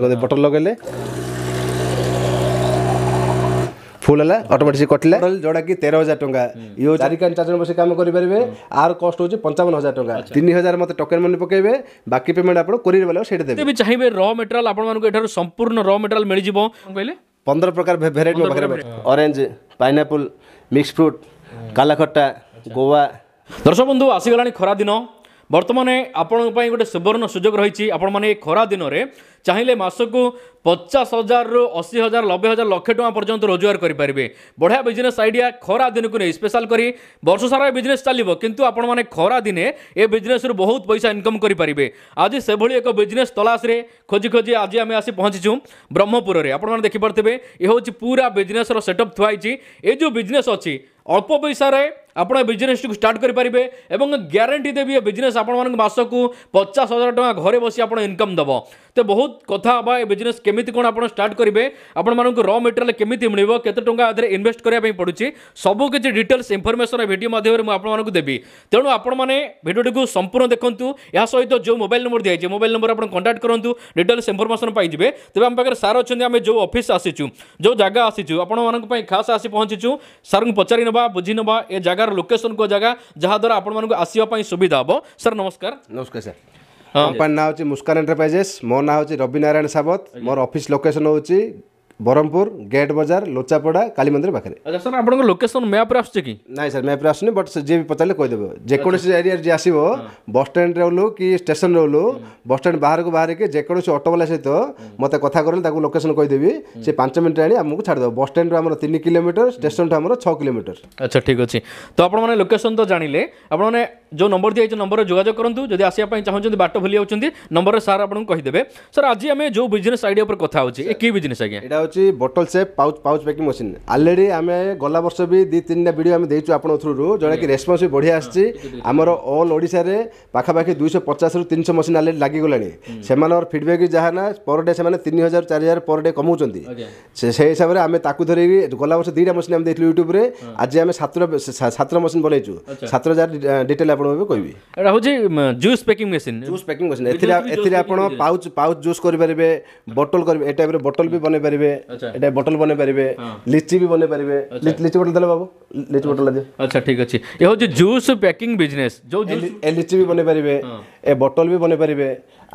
ହଳଦୀ ବଟର ଲଗେଇଲେ ফুল হল অটোমেটিক কটিলে যেটা কি তের হাজার টাকা ইয়ে চারি কান চারজন বসে কাম করে আর কষ্ট হচ্ছে পঞ্চাবন হাজার টাকা আচ্ছা। তিন হাজার মতো টোকেন মনি পকাইবে বাকি পেমেন্ট আপনার কোরিয়ার বেলা সেটা দেবে যদি চাইবে র মেটেরিয়াল আপনার এঠার সম্পূর্ণ র মেটেরিয়াল মিলিযোগ কহিলে পনেরো প্রকার ভেরাইটি পাখে orange pineapple mix fruit kala khatta guava দর্শক বন্ধু আসিগলা খরা দিন বর্তমানে আপনার গোটে সুবর্ণ সুযোগ রয়েছে আপনার এই খরা দিনরে ଚାହିଁଲେ ମାସକୁ ପଚାଶ ହଜାରରୁ ଅଶୀ ହଜାର ନବେ ହଜାର ଲକ୍ଷେ ଟଙ୍କା ପର୍ଯ୍ୟନ୍ତ ରୋଜଗାର କରିପାରିବେ ବଢ଼ିଆ ବିଜନେସ୍ ଆଇଡ଼ିଆ ଖରା ଦିନକୁ ନେଇ ସ୍ପେଶାଲ କରି ବର୍ଷ ସାରା ବିଜନେସ୍ ଚାଲିବ କିନ୍ତୁ ଆପଣମାନେ ଖରାଦିନେ ଏ ବିଜନେସ୍ରୁ ବହୁତ ପଇସା ଇନକମ୍ କରିପାରିବେ ଆଜି ସେଭଳି ଏକ ବିଜନେସ୍ ତଲାସରେ ଖୋଜି ଖୋଜି ଆଜି ଆମେ ଆସି ପହଞ୍ଚିଛୁ ବ୍ରହ୍ମପୁରରେ ଆପଣମାନେ ଦେଖିପାରୁଥିବେ ଏ ହେଉଛି ପୁରା ବିଜନେସ୍ର ସେଟଅପ୍ ଥୁଆ ହେଇଛି ଏ ଯେଉଁ ବିଜନେସ୍ ଅଛି ଅଳ୍ପ ପଇସାରେ ଆପଣ ଏ ବିଜନେସ୍ଟିକୁ ଷ୍ଟାର୍ଟ କରିପାରିବେ ଏବଂ ଗ୍ୟାରେଣ୍ଟି ଦେବି ଏ ବିଜନେସ୍ ଆପଣମାନଙ୍କୁ ମାସକୁ ପଚାଶ ହଜାର ଟଙ୍କା ଘରେ ବସି ଆପଣ ଇନକମ୍ ଦେବ তো বহুত কথা হবা এ বিজনেস কেমিতি কোণ আপনার স্টার্ট করবে আপনার র মেটেরিয়াল কেমিতি মিলব কেতে টঙ্কা আধারে ইনভেস্ট করা পড়ুছি সবু কিছু ডিটেলস ইনফরমেশন ভিডিও মাধ্যমে আপনার দেবি তেমন আপনার ভিডিওটি সম্পূর্ণ দেখুন ଏହା ସହିତ ଯେଉଁ ମୋବାଇଲ୍ ନମ୍ବର ଦିଆଯାଇଛି ମୋବାଇଲ୍ ନମ୍ବର ଆପଣ କଣ୍ଟାକ୍ଟ କରନ୍ତୁ ଡିଟେଲ୍ସ ଇନଫର୍ମେସନ୍ ପାଇଯିବେ ତେବେ ଆମ ପାଖରେ ସାର୍ ଅଛନ୍ତି ଆମେ ଯେଉଁ ଅଫିସ୍ ଆସିଛୁ ଯେଉଁ ଜାଗା ଆସିଛୁ ଆପଣମାନଙ୍କ ପାଇଁ ଖାସ୍ ଆସି ପହଞ୍ଚିଛୁ ସାର୍ଙ୍କୁ ପଚାରି ନେବା ବୁଝି ନେବା ଏ ଜାଗାର ଲୋକେସନ୍ କେଉଁ ଜାଗା ଯାହାଦ୍ୱାରା ଆପଣମାନଙ୍କୁ ଆସିବା ପାଇଁ ସୁବିଧା ହେବ ସାର୍ ନମସ୍କାର ନମସ୍କାର ସାର୍ কোম্পানি নাম হচ্ছে মুস্কান এন্টারপ্রাইজেস মো নাম হচ্ছে রবি নারায়ণ সাবত মোর অফিস লোকেসন হচ্ছে বহরমপুর গেট বজার লোচাপড়া কালী মন্দির পাখে আচ্ছা স্যার আপনার লোকেশন ম্যাপে আসছে কি না স্যার ম্যাপে আসুনি বট যে পচারে কইদেব যেকোনসি এরিয়ার যে আসব বস স্ট্যান্ড রহলু কি স্টেশন রহলু বস স্ট্যান্ড বাহারকু বাহারিকি যেকোনসি অটোবালা সহিত মতো কথা করলে তাকে লোকেশন কইদেবি সে পাঁচ মিনিট আনি আমাকে ছাড়িদেব বস স্ট্যান্ড আমার তিন কিলোমিটর স্টেশন আমার ছ কিলোমিটর আচ্ছা ঠিক আছে তো আপনার লোকেশন তো জাঁলে আপনার যে নম্বর দিয়েছে নম্বরে যোগাযোগ করতু যদি আসবা চাহুন বাট ভুলে যাচ্ছেন নম্বরে স্যার আপনার কহিদেবে স্যার আজ আমি যে বিজনেস আইডিয়া উপরে কথা হচ্ছে কি বিজনেস আজ্ঞা এটা ହେଉଛି bottle shape pouch pouch packing machine already ଆମେ ଗଲା ବର୍ଷ ବି ଦୁଇ ତିନିଟା ଭିଡ଼ିଓ ଆମେ ଦେଇଛୁ ଆପଣଙ୍କ ଥ୍ରୁରୁ ଯେଉଁଟାକି ରେସ୍ପନ୍ସ ବି ବଢ଼ିଆ ଆସିଛି ଆମର ଅଲ୍ ଓଡ଼ିଶାରେ ପାଖାପାଖି ଦୁଇଶହ ପଚାଶରୁ ତିନିଶହ ମେସିନ୍ ଅଲରେଡ଼ି ଲାଗିଗଲାଣି ସେମାନଙ୍କର ଫିଡ଼ବ୍ୟାକ୍ ଯାହା ନା ପର ଡେ ସେମାନେ ତିନି ହଜାର ଚାରି ହଜାର ପର ଡେ କମାଉଛନ୍ତି ସେ ହିସାବରେ ଆମେ ତାକୁ ଧରିକି ଗଲା ବର୍ଷ ଦୁଇଟା ମେସିନ୍ ଆମେ ଦେଇଥିଲୁ ୟୁଟ୍ୟୁବରେ ଆଜି ଆମେ ସାତଟା ସାତର ମେସିନ୍ ବନେଇଛୁ ସାତଟା ହଜାର ଡିଟେଲ୍ ଆପଣଙ୍କୁ ଏବେ କହିବି ଏଇଟା ହେଉଛି juice packing machine juice packing machine ଏଥିରେ ଏଥିରେ ଆପଣ ପାଉଚ୍ ପାଉଚ୍ ଜୁସ୍ କରିପାରିବେ ବଟଲ୍ କରିବେ ଏ ଟାଇପ୍ର ବଟଲ୍ ବି ବନେଇ ପାରିବେ এটা বটল বনাই পারিবে লিচি বি বনাই পারিবে লিচি বটল দেলে বাবু লিচি বটল দিও আচ্ছা ঠিক আছে এ হচ্ছে জুস প্যাকিং বিজনেস যো জুস এ লিচি বি বনাই পারিবে এ বটল বি বনাই পারিবে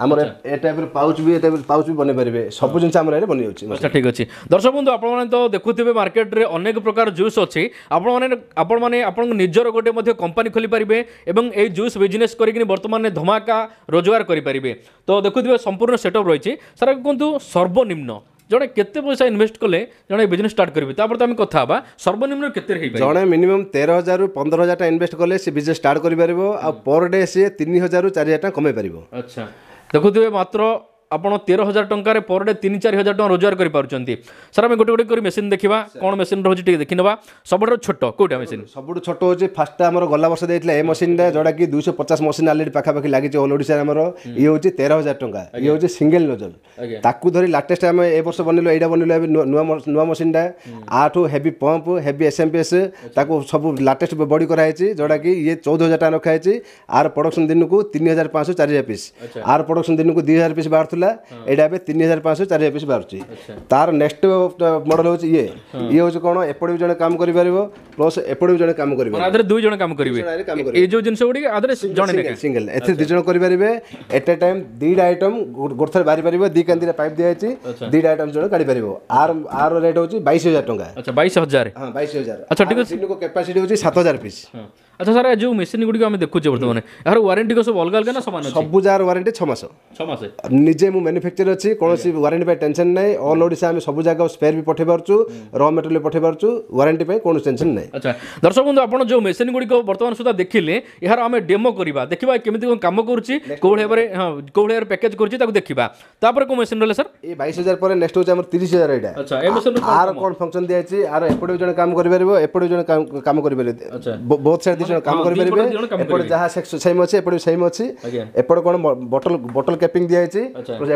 ଆମର ଏ ଟାଇପ୍ର ପାଉଚ୍ ବି ଏ ଟାଇପ୍ର ପାଉଚ୍ ବି ବନେଇ ପାରିବେ ସବୁ ଜିନିଷ ଆମର ଏରେ ବନେଇ ହେଉଛି ଆଚ୍ଛା ଠିକ୍ ଅଛି ଦର୍ଶକ ବନ୍ଧୁ ଆପଣମାନେ ତ ଦେଖୁଥିବେ ମାର୍କେଟରେ ଅନେକ ପ୍ରକାର ଜୁସ୍ ଅଛି ଆପଣମାନେ ଆପଣମାନେ ଆପଣଙ୍କ ନିଜର ଗୋଟେ ମଧ୍ୟ କମ୍ପାନୀ ଖୋଲିପାରିବେ ଏବଂ ଏଇ ଜୁସ୍ ବିଜନେସ୍ କରିକିନି ବର୍ତ୍ତମାନ ଧମାକା ରୋଜଗାର କରିପାରିବେ ତ ଦେଖୁଥିବେ ସମ୍ପୂର୍ଣ୍ଣ ସେଟଅପ୍ ରହିଛି ସାର୍ କୁହନ୍ତୁ ସର୍ବନିମ୍ନ জনে কেতে পয়সা ইনভেস্ট কলে জনে বিজনেস স্টার্ট করবি তারপরে তো আমি কথা হবা সর্বনিম্ন কেতে হইবে জনে মিনিমম তের হাজার রু পনেরো হাজার টাকা ইনভেস্ট কলে সে বিজনেস স্টার্ট করিপারিব আর পর ডে সে তিন হাজার রু চারি হাজার টাকা কমাই পারিব আচ্ছা দেখুথিবে মাত্র ଆପଣ ତେର ହଜାର ଟଙ୍କାରେ ପର୍ ଡେ ତିନି ଚାରି ହଜାର ଟଙ୍କା ରୋଜଗାର କରିପାରୁଛନ୍ତି ସାର୍ ଆମେ ଗୋଟେ ଗୋଟେ କରି ମେସିନ୍ ଦେଖିବା କ'ଣ ମେସିନ୍ ରହୁଛି ଟିକେ ଦେଖିନେବା ସବୁଠାରୁ ଛୋଟ କେଉଁଟା ମେସିନ୍ ସବୁଠୁ ଛୋଟ ହେଉଛି ଫାର୍ଷ୍ଟ ଆମର ଗଲା ବର୍ଷ ଦେଇଥିଲା ଏ ମେସିନ୍ଟା ଯେଉଁଟାକି ଦୁଇଶହ ପଚାଶ ମେସିନ୍ ଅଲରେଡ଼ି ପାଖାପାଖି ଲାଗିଛି ଅଲ୍ ଓଡ଼ିଶାରେ ଆମର ଇଏ ହେଉଛି ତେର ହଜାର ଟଙ୍କା ଇଏ ହେଉଛି ସିଙ୍ଗଲ୍ ନୋଜଲ୍ ତାକୁ ଧରି ଲାଟେଷ୍ଟ ଆମେ ଏ ବର୍ଷ ବନେଇଲୁ ଏଇଟା ବନେଇଲୁ ଏବେ ନୂଆ ନୂଆ ମେସିନ୍ଟା ଆଠୁ heavy pump heavy S M P S ତାକୁ ସବୁ ଲାଟେଷ୍ଟ ବଡ଼ି କରାହେଇଛି ଯେଉଁଟାକି ଇଏ ଚଉଦ ହଜାର ଟଙ୍କା ରଖାହେଇଛି ଆର ପ୍ରଡକ୍ସନ୍ ଦିନକୁ ତିନି ହଜାର ପାଞ୍ଚଶହ ଚାରି ହଜାର ପିସ୍ ଆର ପ୍ରଡକ୍ସନ୍ ଦିନକୁ ଦୁଇ ହଜାର ପିସ୍ ବାହାରୁଥିଲା ଥିଲା ଏଇଟା ଏବେ ତିନି ହଜାର ପାଞ୍ଚଶହ ଚାରି ହଜାର ପିସ୍ ବାହାରୁଛି ତାର ନେକ୍ସଟ ମଡେଲ ହେଉଛି ଇଏ ଇଏ ହେଉଛି କ'ଣ ଏପଟେ ବି ଜଣେ କାମ କରିପାରିବ ପ୍ଲସ୍ ଏପଟେ ବି ଜଣେ କାମ କରିପାରିବ ଦୁଇ ଜଣ କାମ କରିବେ ଏଇ ଯେଉଁ ଜିନିଷ ଗୁଡ଼ିକ ଜଣେ ସିଙ୍ଗଲ ଏଥିରେ ଦୁଇ ଜଣ କରିପାରିବେ ଏଟ୍ ଏ ଟାଇମ୍ ଦୁଇଟା ଆଇଟମ୍ ଗୋଟେ ଥର ବାହାରିପାରିବ ଦୁଇ କାନ୍ଦିରେ ପାଇପ୍ ଦିଆଯାଇଛି ଦୁଇଟା ଆଇଟମ୍ ଜଣେ କାଢ଼ିପାରିବ ଆର ଆର ରେଟ୍ ହେଉଛି ବାଇଶ ହଜାର ଟଙ୍କା ବାଇଶ ହଜାର ହଁ ବାଇଶ ହଜାର ଆଚ୍ଛା ଠିକ୍ ଅଛି କ୍ୟାପାସିଟି ହେଉଛି ସାତ ହଜାର ପିସ୍ ଆଚ୍ଛା ସାର୍ ଯେଉଁ ମେସିନ୍ ଗୁଡ଼ିକ ଆମେ ଦେଖୁଛେ ବର୍ତ୍ତମାନ ଏହାର ୱାରେଣ୍ଟି ସବୁ ଅଲଗା ଅଲଗା ନା ସବୁ ଯାହାର ୱାରେଣ୍ଟି ଛଅ ମାସ মাস ছ মাস ନିଜେ ମୁଁ ମ୍ୟାନୁଫ୍ୟାକ୍ଚର ଅଛି କୌଣସି ୱାରେଣ୍ଟି ପାଇଁ ଟେନସନ୍ ନାହିଁ ଅଲ୍ ଓଡ଼ିଶା ଆମେ ସବୁ ଜାଗା ସ୍ପେୟାର ବି ପଠାଇ ପାରୁଛୁ ର ମେଟେରିଆଲ ପଠାଇ ପାରୁଛୁ ୱାରେଣ୍ଟି ପାଇଁ କୌଣସି ଟେନସନ୍ ନାହିଁ ଆଚ୍ଛା ଦର୍ଶକ ବନ୍ଧୁ ଆପଣ ଯେଉଁ ମେସିନ୍ ଗୁଡ଼ିକ ବର୍ତ୍ତମାନ ସୁଦ୍ଧା ଦେଖିଲେ ଏହାର ଆମେ ଡେମୋ କରିବା ଦେଖିବା କେମିତି କ'ଣ କାମ କରୁଛି କେଉଁ ଭାବରେ ହଁ କେଉଁ ଭାବରେ ପ୍ୟାକେଜ୍ କରୁଛି ତାକୁ ଦେଖିବା ତାପରେ କେଉଁ ମେସିନ୍ ରହିଲା ସାର୍ ଏ ବାଇଶ ହଜାର ପରେ ନେକ୍ସଟ ହେଉଛି ଆମର ତିରିଶ ହଜାର ଏଇଟା ଆଚ୍ଛା ଏ ମେସିନ୍ ଆର କ'ଣ ଫଙ୍କସନ୍ ଦିଆଯାଇଛି ଆର ଏପଟେ ଜଣେ କାମ କରିପାରିବ ଏପଟେ ଜଣେ କାମ କରିପାରିବେ ବହୁତ ସାରା ଦୁଇ ଜଣ କାମ କରିପାରିବେ ଏପଟେ ଯାହା ସେମ୍ ଅଛି ଏପଟେ ସେମ୍ ଅଛି ଏପଟେ କ'ଣ ବଟଲ ବଟଲ କ୍ୟାପିଂ ଦିଆଯାଇଛି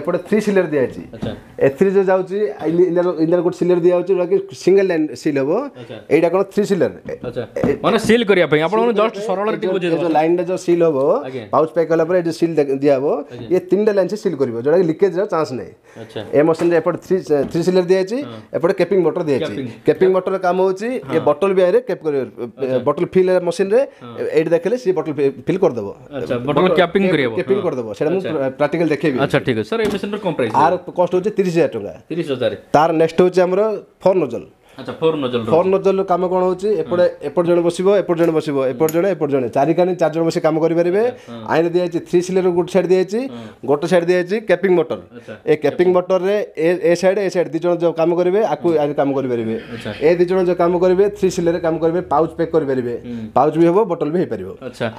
এপটে থ্রি সিলের দিয়েছি এ থ্রি যে যাଉଛି ইন্ডিয়ার ଗୋଟେ ସିଲର ଦିଆଯାଉଛି ଯେଉଁଟାକି ସିଙ୍ଗଲ ଲାଇନ୍ ସିଲ୍ ହେବ ଏଇଟା କ'ଣ ଥ୍ରୀ ସିଲର ମାନେ ସିଲ୍ କରିବା ପାଇଁ ଆପଣମାନେ ଜଷ୍ଟ ସରଳରେ ଟିକେ ବୁଝେଇ ଯେଉଁ ଲାଇନ୍ଟା ଯେଉଁ ସିଲ୍ ହେବ ପାଉଚ୍ ପ୍ୟାକ୍ କଲା ପରେ ଏଠି ସିଲ୍ ଦିଆହେବ ଇଏ ତିନିଟା ଲାଇନ୍ ସେ ସିଲ୍ କରିବ ଯେଉଁଟାକି ଲିକେଜ୍ର ଚାନ୍ସ ନାହିଁ ଏ ମସିନ୍ରେ ଏପଟେ ଥ୍ରୀ ଥ୍ରୀ ସିଲର ଦିଆଯାଇଛି ଏପଟେ କେପିଂ ମଟର ଦିଆଯାଇଛି କେପିଂ ମଟର କାମ ହେଉଛି ଏ ବଟଲ ବିଆରେ କେପ୍ କରିବ ବଟଲ ଫିଲ୍ ମସିନ୍ରେ ଏଇଠି ଦେଖିଲେ ସିଏ ବଟଲ ଫିଲ୍ କରିଦେବ ବଟଲ କ୍ୟାପିଂ କରିବ କ୍ୟାପିଂ କରିଦେବ ସେଇଟା ମୁଁ ପ୍ରାକ୍ଟିକାଲ ଦେଖେଇବି ଆଚ୍ଛା ଠିକ୍ ଅଛି স্যার এই মেশিনটার কম প্রাইস আর কষ্ট হচ্ছে তিরিশ হাজার টাকা তিরিশ হাজার তার নেক্সট হচ্ছে আমার ফর নজল আচ্ছা ফোর নজল ফোর নজলର କାମ କ'ଣ ହେଉଛି ଏପଟେ ଏପଟ ଜଣେ ବସିବ ଏପଟ ଜଣେ ବସିବ ଏପଟ ଜଣେ ଏପଟ ଜଣେ ଚାରି କାନି ଚାରି ଜଣ ବସି କାମ କରିପାରିବେ ଆଇନରେ ଦିଆଯାଇଛି ଥ୍ରୀ ସିଲିର ଗୋଟେ ସାଇଡ୍ ଦିଆଯାଇଛି ଗୋଟେ ସାଇଡ୍ ଦିଆଯାଇଛି କ୍ୟାପିଂ ମଟର ଏ କ୍ୟାପିଂ ମଟରରେ ଏ ଏ ସାଇଡ୍ ଏ ସାଇଡ୍ ଦୁଇ ଜଣ ଯେଉଁ କାମ କରିବେ ଆକୁ ଆଜି କାମ କରିପାରିବେ ଏ ଦୁଇ ଜଣ ଯେଉଁ କାମ କରିବେ ଥ୍ରୀ ସିଲିରେ କାମ କରିବେ ପାଉଚ୍ ପ୍ୟାକ୍ କରିପାରିବେ ପାଉଚ୍ ବି ହେବ ବଟଲ୍ ବି ହେଇପାରିବ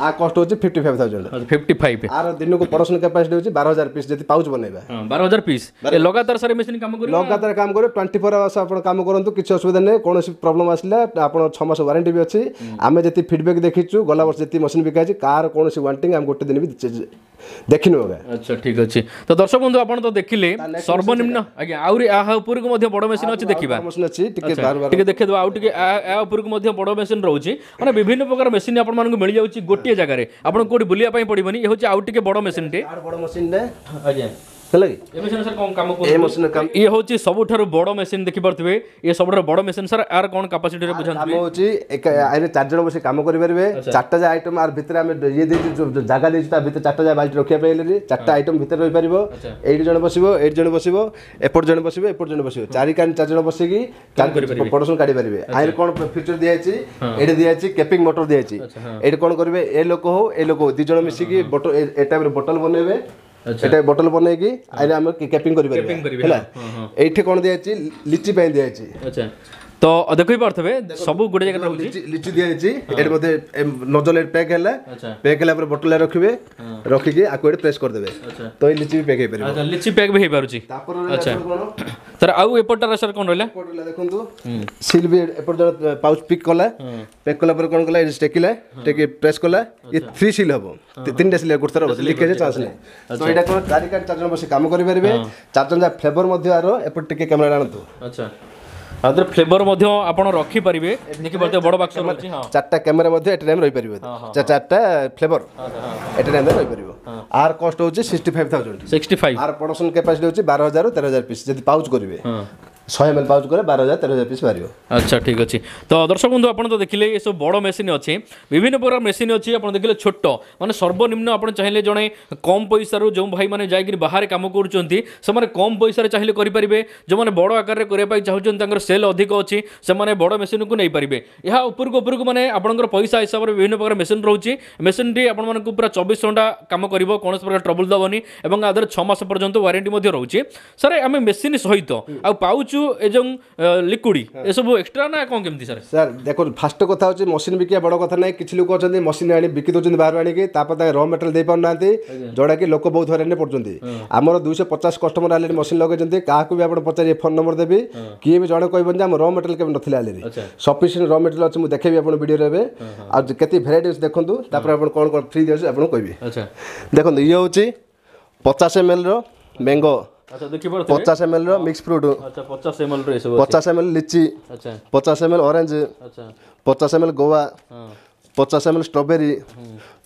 ଆ କଷ୍ଟ ହେଉଛି fifty five thousand fifty five ଆର ଦିନକୁ ପ୍ରଡକ୍ସନ୍ କ୍ୟାପାସିଟି ହେଉଛି ବାର ହଜାର ପିସ୍ ଯଦି ପାଉଚ୍ ବନେଇବା ବାର ହଜାର ପିସ୍ ଲଗାତାର ସାର୍ ମେସିନ୍ କାମ କରିବେ ଲଗାତାର କାମ କରିବେ ଟ୍ୱେଣ୍ଟି ଫୋର୍ ଆୱାର୍ସ ଆପଣ କାମ କରନ୍ତୁ କିଛି ଅସୁବିଧା ଅସୁବିଧା ନାହିଁ କୌଣସି ପ୍ରୋବ୍ଲେମ୍ ଆସିଲା ଆପଣ ଛଅ ମାସ ୱାରେଣ୍ଟି ବି ଅଛି ଆମେ ଯେତିକି ଫିଡ଼ବ୍ୟାକ୍ ଦେଖିଛୁ ଗଲା ବର୍ଷ ଯେତିକି ମେସିନ୍ ବିକା ହେଇଛି କାହାର କୌଣସି ୱାରେଣ୍ଟି ଆମେ ଗୋଟେ ଦିନ ବି ଦେଖିନୁ ଏବେ ଆଚ୍ଛା ଠିକ୍ ଅଛି ତ ଦର୍ଶକ ବନ୍ଧୁ ଆପଣ ତ ଦେଖିଲେ ସର୍ବନିମ୍ନ ଆଜ୍ଞା ଆହୁରି ଏହା ଉପରକୁ ମଧ୍ୟ ବଡ଼ ମେସିନ୍ ଅଛି ଦେଖିବା ମେସିନ୍ ଅଛି ଟିକେ ଟିକେ ଦେଖେଇଦେବା ଆଉ ଟିକେ ଏହା ଉପରକୁ ମଧ୍ୟ ବଡ଼ ମେସିନ୍ ରହୁଛି ମାନେ ବିଭିନ୍ନ ପ୍ରକାର ମେସିନ୍ ଆପଣମାନଙ୍କୁ ମିଳିଯାଉଛି ଗୋଟିଏ ଜାଗାରେ ଆପଣ କେଉଁଠି ବୁଲିବା ପାଇଁ ପଡ଼ିବନି ଏ ହେଉଛି ଆଉ ଟିକେ ବଡ଼ ମେସିନ୍ଟେ ବଡ଼ ମେସିନ୍ଟେ ଆଜ୍ଞା ହେଲାକି ଏ ମେସିନ୍ ଇଏ ହେଉଛି ସବୁଠାରୁ ବଡ଼ ମେସିନ୍ ଦେଖିପାରୁଥିବେ ଇଏ ସବୁଠାରୁ ବଡ଼ ମେସିନ୍ ସାର୍ ଆର କ'ଣ କାପାସିଟିରେ ବୁଝାନ୍ତୁ ଆମେ ହେଉଛି ଆରେ ଚାରିଜଣ ବସି କାମ କରିପାରିବେ ଚାରିଟା ଯାଏ ଆଇଟମ୍ ଆର ଭିତରେ ଆମେ ଇଏ ଦେଇଛୁ ଜାଗା ଦେଇଛୁ ତା ଭିତରେ ଚାରିଟା ଯାଏ ବାଲ୍ଟି ରଖିବା ପାଇଁ ଚାରିଟା ଆଇଟମ୍ ଭିତରେ ରହିପାରିବ ଏଇଠି ଜଣେ ବସିବ ଏଇଠି ଜଣେ ବସିବ ଏପଟ ଜଣେ ବସିବ ଏପଟ ଜଣେ ବସିବ ଚାରି ଚାରିଜଣ ବସିକି ପ୍ରଡକ୍ସନ୍ କାଢ଼ି ପାରିବେ ଆରେ କ'ଣ ଫିଚର ଦିଆଯାଇଛି ଏଇଠି ଦିଆଯାଇଛି କେପିଂ ମଟର ଦିଆଯାଇଛି ଏଇଠି କ'ଣ କରିବେ ଏ ଲୋକ ହଉ ଏ ଲୋକ ହଉ ଦୁଇ ଜଣ ମିଶିକି ବଟଲ ଏ ଟାଇପ୍ର ବଟଲ ବନେଇବେ এটা বটল বনাইকি আইলে আমরা ক্যাপিং করি পারিবা হেলা এইঠে কোন দিয়া আছে লিচি পাই দিয়া আছে আচ্ছা ତ ଦେଖି ପାରୁଥିବେ ସବୁ ଗୋଟେ ଜାଗାରେ ରହୁଛି ଲିଚୁ ଦିଆଯାଇଛି ଏଠି ବୋଧେ ନଜଲ ଏଠି ପ୍ୟାକ୍ ହେଲା ପ୍ୟାକ୍ ହେଲା ପରେ ବଟଲ ରଖିବେ ରଖିକି ଆକୁ ଏଠି ପ୍ରେସ୍ କରିଦେବେ ତ ଏଇ ଲିଚି ବି ପ୍ୟାକ୍ ହେଇପାରିବ ଲିଚି ପ୍ୟାକ୍ ବି ହେଇପାରୁଛି ଆଚ୍ଛା ସାର୍ ଆଉ ଏପଟଟା ସାର୍ କ'ଣ ରହିଲା ଦେଖନ୍ତୁ ସିଲ୍ ବି ଏପଟ ଜଣେ ପାଉଚ୍ ପିକ୍ କଲା ପ୍ୟାକ୍ କଲା ପରେ କ'ଣ କଲା ଏଠି ଟେକିଲା ଟେକି ପ୍ରେସ୍ କଲା ଇଏ ଥ୍ରୀ ସିଲ୍ ହବ ତିନିଟା ସିଲ୍ ଗୋଟେ ଥର ଲିକେଜ୍ ଚାନ୍ସ ନାହିଁ ତ ଏଇଟା କ'ଣ ଚାରି କାର୍ଡ଼ ଚାରିଜଣ ବସି କାମ କରିପାରିବେ ଚାରିଜଣ ଯାହା ଫ୍ଲେଭର୍ ମଧ୍ୟ ଆର ଏପଟ ଟିକେ କ୍ୟାମେରା ଆଣନ୍ତୁ ଆଚ୍ଛା ଆଦର ଫ୍ଲେଭର ମଧ୍ୟ ଆପଣ ରଖିପାରିବେ ଦେଖି ମଧ୍ୟ ବଡ଼ ବାକ୍ସ ରହୁଛି ଚାରଟା କ୍ୟାମେରା ମଧ୍ୟ ଏଠି ଟାଇମ୍ ରହିପାରିବ ଚାରିଟା ଫ୍ଲେଭର ଏଠି ଟାଇମ୍ ରହିପାରିବ ଆର କଷ୍ଟ ହେଉଛି sixty five thousand sixty five ଆର ପ୍ରଡକ୍ସନ୍ କ୍ୟାପାସିଟି ହେଉଛି ବାର ହଜାରରୁ ତେର ହଜାର ପିସ୍ ଯଦି ପାଉଚ୍ କରିବେ ଶହେ ଏମ୍ ଏଲ୍ ପାଉଚ୍ କଲେ ବାର ହଜାର ତେର ହଜାର ପିସ୍ ବାହାରିବ ଆଚ୍ଛା ଠିକ୍ ଅଛି ତ ଦର୍ଶକ ବନ୍ଧୁ ଆପଣ ତ ଦେଖିଲେ ଏସବୁ ବଡ଼ ମେସିନ୍ ଅଛି ବିଭିନ୍ନ ପ୍ରକାର ମେସିନ୍ ଅଛି ଆପଣ ଦେଖିଲେ ଛୋଟ ମାନେ ସର୍ବନିମ୍ନ ଆପଣ ଚାହିଁଲେ ଜଣେ କମ୍ ପଇସାରୁ ଯେଉଁ ଭାଇମାନେ ଯାଇକିରି ବାହାରେ କାମ କରୁଛନ୍ତି ସେମାନେ କମ୍ ପଇସାରେ ଚାହିଁଲେ କରିପାରିବେ ଯେଉଁମାନେ ବଡ଼ ଆକାରରେ କରିବା ପାଇଁ ଚାହୁଁଛନ୍ତି ତାଙ୍କର ସେଲ୍ ଅଧିକ ଅଛି ସେମାନେ ବଡ଼ ମେସିନ୍କୁ ନେଇପାରିବେ ଏହା ଉପରକୁ ଉପରକୁ ମାନେ ଆପଣଙ୍କର ପଇସା ହିସାବରେ ବିଭିନ୍ନ ପ୍ରକାର ମେସିନ୍ ରହୁଛି ମେସିନ୍ଟି ଆପଣମାନଙ୍କୁ ପୁରା ଚବିଶ ଘଣ୍ଟା କାମ କରିବ କୌଣସି ପ୍ରକାର ଟ୍ରବୁଲ୍ ଦେବନି ଏବଂ ଆ ଦେହରେ ଛଅ ମାସ ପର୍ଯ୍ୟନ୍ତ ୱାରେଣ୍ଟି ମଧ୍ୟ ରହୁଛି ସାର୍ ଆମେ ମେସିନ୍ ସହିତ ଆଉ ପାଉଚ୍ ଏ ଯେଉଁ ଲିକୁଇଡ଼ ଏସବୁ ଏକ୍ସଟ୍ରା ନା କ'ଣ କେମିତି ସାର୍ ସାର୍ ଦେଖନ୍ତୁ ଫାଷ୍ଟ କଥା ହେଉଛି ମେସିନ୍ ବିକିବା ବଡ଼ କଥା ନାହିଁ କିଛି ଲୋକ ଅଛନ୍ତି ମେସିନ୍ ଆଣି ବିକି ଦେଉଛନ୍ତି ବାହାରୁ ଆଣିକି ତାପରେ ତାଙ୍କ ର ମେଟେରିଆଲ୍ ଦେଇପାରୁନାହାନ୍ତି ଯେଉଁଟାକି ଲୋକ ବହୁତ ହଇରାଣରେ ପଡ଼ୁଛନ୍ତି ଆମର ଦୁଇଶହ ପଚାଶ କଷ୍ଟମର ଆଲେରି ମେସିନ୍ ଲଗେଇଛନ୍ତି କାହାକୁ ବି ଆପଣ ପଚାରିବେ ଫୋନ୍ ନମ୍ବର ଦେବି କିଏ ବି ଜଣେ କହିବନି ଯେ ଆମ ର ମେଟେରିଆଲ୍ କେବେ ନଥିଲା ଆଲେରି ସଫିସିଏଣ୍ଟ ର ମେଟେରିଆଲ୍ ଅଛି ମୁଁ ଦେଖେଇବି ଆପଣ ଭିଡ଼ିଓରେ ଏବେ ଆଉ କେତେ ଭେରାଇଟି ଅଛି ଦେଖନ୍ତୁ ତାପରେ ଆପଣ କ'ଣ କ'ଣ ଫ୍ରି ଦିଆଯାଉଛି ଆପଣ କହିବି ଦେଖନ୍ତୁ ଇଏ ହେଉଛି ପଚାଶ ଏମ୍ ର ମ୍ୟାଙ୍ଗୋ আচ্ছা দেখি বড় 50 ml ର মিক্স ফ্রুট আচ্ছা 50 ml ର এসব 50 ml লিচি আচ্ছা 50 ml অরেঞ্জ আচ্ছা 50 ml গোয়া হ্যাঁ 50 ml স্ট্রবেরি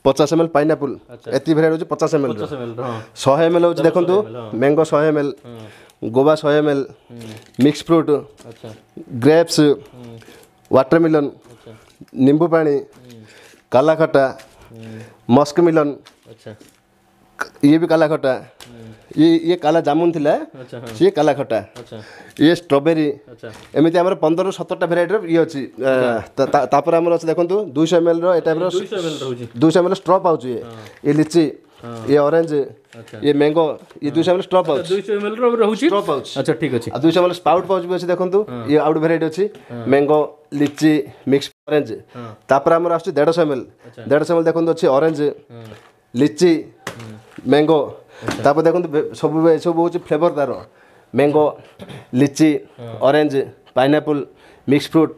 পচাশ এম এল পাইনাপল এত ভেরাইটি হচ্ছে পচাশ এম এল শহে এম এল হচ্ছে দেখুন ম্যাঙ্গো শহে এম এল গোবা শহে M L mix fruit grapes watermelon নিম্বু পা কালাখটা মস্কমেলন ইয়ে বি কালাখটা ये ये काला जामुन थिला सी काला खटा ये स्ट्रॉबेरी एमिति हमर 15 17टा ভ্যারাইটির ইয়ে আছে তারপর আমার আছে দেখুন 200 ml র এটা 200 ml রহুছি 200 ml স্ট্র পাউছি ये লিচি ये ऑरेंज ये मैंगो ये 200 ml स्ट्र पाउच 200 ml র রহুছি স্ট্র পাউচ আচ্ছা ঠিক আছে আর 200 ml স্পাউট পাউচ বি আছে দেখুন ये আউট ভ্যারাইটি আছে मैंगो লিচি মিক্স অরেঞ্জ তারপর আমার আসছে 150 ml 150 ml দেখুন আছে অরেঞ্জ লিচি ম্যাঙ্গো तपर देखि फ्लेभर दारो mango litchi orange pineapple mix fruit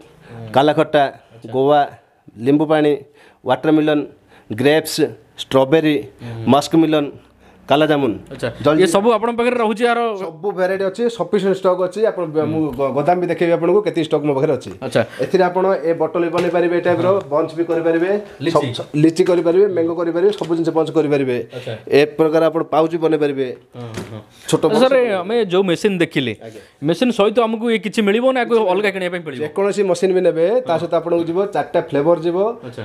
kala khatta, guava पानी वाटरमेलन ग्रेप्स स्ट्रबेरी मस्कमिलन কালা ଜାମୁନ ଏ ସବୁ ଆପଣଙ୍କ ପାଖରେ ରହୁଛି ଆର ସବୁ ଭେରାଇଟି ଅଛି ସଫିସିଏଣ୍ଟ ଷ୍ଟକ୍ ଅଛି ଆପଣ ମୁଁ ଗୋଦାମ ବି ଦେଖେଇବି ଆପଣଙ୍କୁ କେତିକି ଷ୍ଟକ୍ ମୋ ପାଖରେ ଅଛି ଆଚ୍ଛା ଏଥିରେ ଆପଣ ଏ ବଟଲ ବି ବନେଇ ପାରିବେ ଏ ଟାଇପ୍ର ବଞ୍ଚ ବି କରିପାରିବେ ଲିଚି କରିପାରିବେ ମ୍ୟାଙ୍ଗୋ କରିପାରିବେ ସବୁ ଜିନିଷ ବଞ୍ଚ କରିପାରିବେ ଏ ପ୍ରକାର ଆପଣ ପାଉଚ ବନେଇ ପାରିବେ ଛୋଟ ସାର୍ ଆମେ ଯେଉଁ ମେସିନ୍ ଦେଖିଲେ ମେସିନ୍ ସହିତ ଆମକୁ ଏ କିଛି ମିଳିବ ନା ଅଲଗା କିଣିବା ପାଇଁ ପଡ଼ିବ ଯେକୌଣସି ମେସିନ୍ ବି ନେବେ ତା ସହିତ ଆପଣଙ୍କୁ ଯିବ ଚାରିଟା ଫ୍ଲେଭର ଯିବ